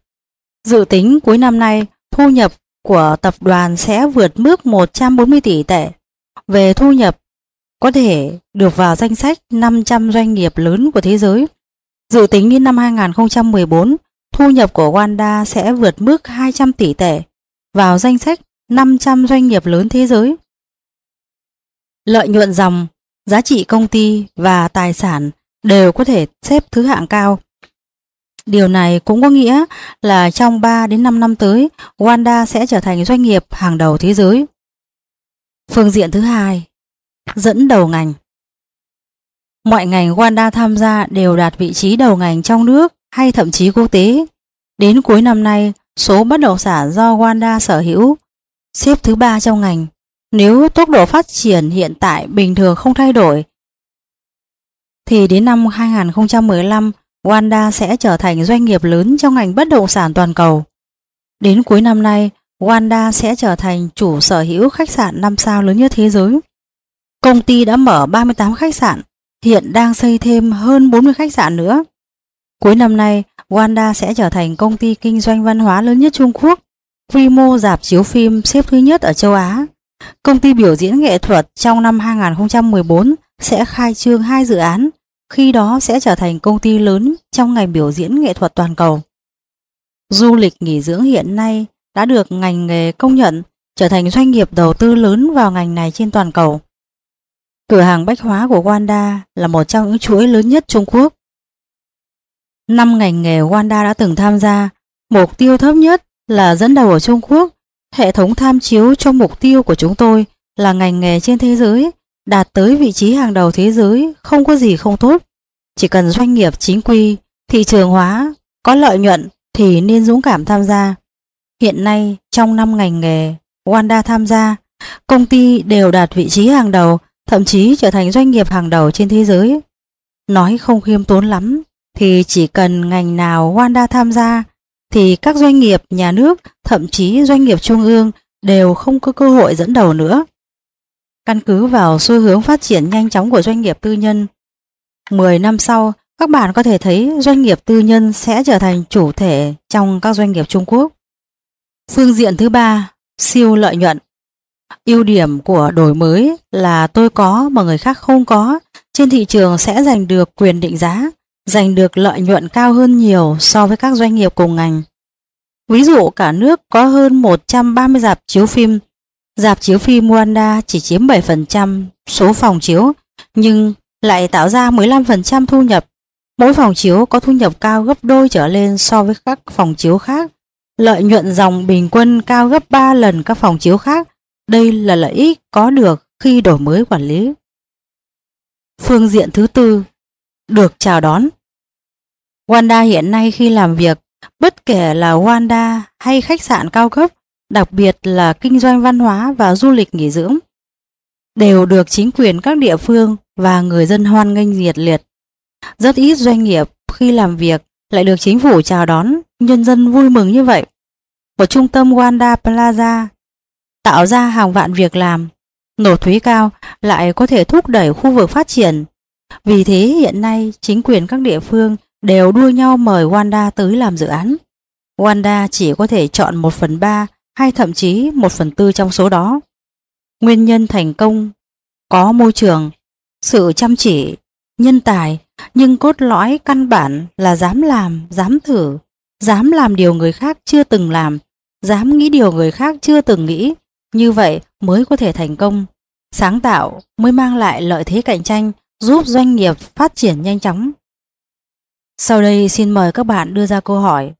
Speaker 1: Dự tính cuối năm nay, thu nhập của tập đoàn sẽ vượt mức 140 tỷ tệ. Về thu nhập, có thể được vào danh sách 500 doanh nghiệp lớn của thế giới. Dự tính đến năm 2014, thu nhập của Wanda sẽ vượt mức 200 tỷ tệ, vào danh sách 500 doanh nghiệp lớn thế giới. Lợi nhuận dòng, giá trị công ty và tài sản đều có thể xếp thứ hạng cao. Điều này cũng có nghĩa là trong 3 đến 5 năm tới, Wanda sẽ trở thành doanh nghiệp hàng đầu thế giới. Phương diện thứ hai, dẫn đầu ngành. Mọi ngành Wanda tham gia đều đạt vị trí đầu ngành trong nước hay thậm chí quốc tế. Đến cuối năm nay, số bất động sản do Wanda sở hữu xếp thứ ba trong ngành. Nếu tốc độ phát triển hiện tại bình thường không thay đổi, thì đến năm 2015, Wanda sẽ trở thành doanh nghiệp lớn trong ngành bất động sản toàn cầu. Đến cuối năm nay, Wanda sẽ trở thành chủ sở hữu khách sạn 5 sao lớn nhất thế giới. Công ty đã mở 38 khách sạn, hiện đang xây thêm hơn 40 khách sạn nữa. Cuối năm nay, Wanda sẽ trở thành công ty kinh doanh văn hóa lớn nhất Trung Quốc quy mô dạp chiếu phim xếp thứ nhất ở châu Á. Công ty biểu diễn nghệ thuật trong năm 2014 sẽ khai trương hai dự án, khi đó sẽ trở thành công ty lớn trong ngành biểu diễn nghệ thuật toàn cầu. Du lịch nghỉ dưỡng hiện nay đã được ngành nghề công nhận trở thành doanh nghiệp đầu tư lớn vào ngành này trên toàn cầu. Cửa hàng bách hóa của Wanda là một trong những chuỗi lớn nhất Trung Quốc. Năm ngành nghề Wanda đã từng tham gia, mục tiêu thấp nhất là dẫn đầu ở Trung Quốc. Hệ thống tham chiếu cho mục tiêu của chúng tôi là ngành nghề trên thế giới, đạt tới vị trí hàng đầu thế giới không có gì không tốt. Chỉ cần doanh nghiệp chính quy, thị trường hóa, có lợi nhuận thì nên dũng cảm tham gia. Hiện nay, trong năm ngành nghề Wanda tham gia, công ty đều đạt vị trí hàng đầu, thậm chí trở thành doanh nghiệp hàng đầu trên thế giới. Nói không khiêm tốn lắm, thì chỉ cần ngành nào Wanda tham gia thì các doanh nghiệp, nhà nước, thậm chí doanh nghiệp trung ương đều không có cơ hội dẫn đầu nữa. Căn cứ vào xu hướng phát triển nhanh chóng của doanh nghiệp tư nhân, 10 năm sau, các bạn có thể thấy doanh nghiệp tư nhân sẽ trở thành chủ thể trong các doanh nghiệp Trung Quốc. Phương diện thứ ba, siêu lợi nhuận. Ưu điểm của đổi mới là tôi có mà người khác không có, trên thị trường sẽ giành được quyền định giá, giành được lợi nhuận cao hơn nhiều so với các doanh nghiệp cùng ngành. Ví dụ cả nước có hơn 130 dạp chiếu phim, dạp chiếu phim Rwanda chỉ chiếm 7% số phòng chiếu nhưng lại tạo ra 15% thu nhập. Mỗi phòng chiếu có thu nhập cao gấp đôi trở lên so với các phòng chiếu khác. Lợi nhuận dòng bình quân cao gấp 3 lần các phòng chiếu khác. Đây là lợi ích có được khi đổi mới quản lý. Phương diện thứ tư, được chào đón. Wanda hiện nay khi làm việc, bất kể là Wanda hay khách sạn cao cấp, đặc biệt là kinh doanh văn hóa và du lịch nghỉ dưỡng, đều được chính quyền các địa phương và người dân hoan nghênh nhiệt liệt. Rất ít doanh nghiệp khi làm việc lại được chính phủ chào đón nhân dân vui mừng như vậy. Một trung tâm Wanda Plaza tạo ra hàng vạn việc làm, nộp thuế cao lại có thể thúc đẩy khu vực phát triển vì thế hiện nay chính quyền các địa phương đều đua nhau mời Wanda tới làm dự án. Wanda chỉ có thể chọn 1 phần 3 hay thậm chí 1 phần 4 trong số đó. Nguyên nhân thành công có môi trường, sự chăm chỉ, nhân tài, nhưng cốt lõi căn bản là dám làm, dám thử, dám làm điều người khác chưa từng làm, dám nghĩ điều người khác chưa từng nghĩ, như vậy mới có thể thành công. Sáng tạo mới mang lại lợi thế cạnh tranh giúp doanh nghiệp phát triển nhanh chóng. Sau đây xin mời các bạn đưa ra câu hỏi.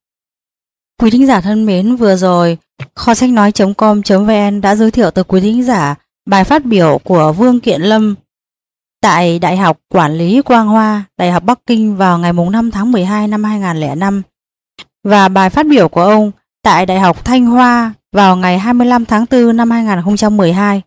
Speaker 1: Quý thính giả thân mến, vừa rồi kho sách nói.com.vn đã giới thiệu tới quý thính giả bài phát biểu của Vương Kiện Lâm tại Đại học Quản lý Quang Hoa, Đại học Bắc Kinh vào ngày 5 tháng 12 năm 2005 và bài phát biểu của ông tại Đại học Thanh Hoa vào ngày 25 tháng 4 năm 2012.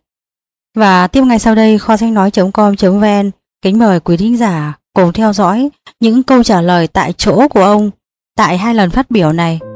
Speaker 1: Và tiếp ngay sau đây, kho sách nói.com.vn Kính mời quý thính giả cùng theo dõi những câu trả lời tại chỗ của ông tại hai lần phát biểu này.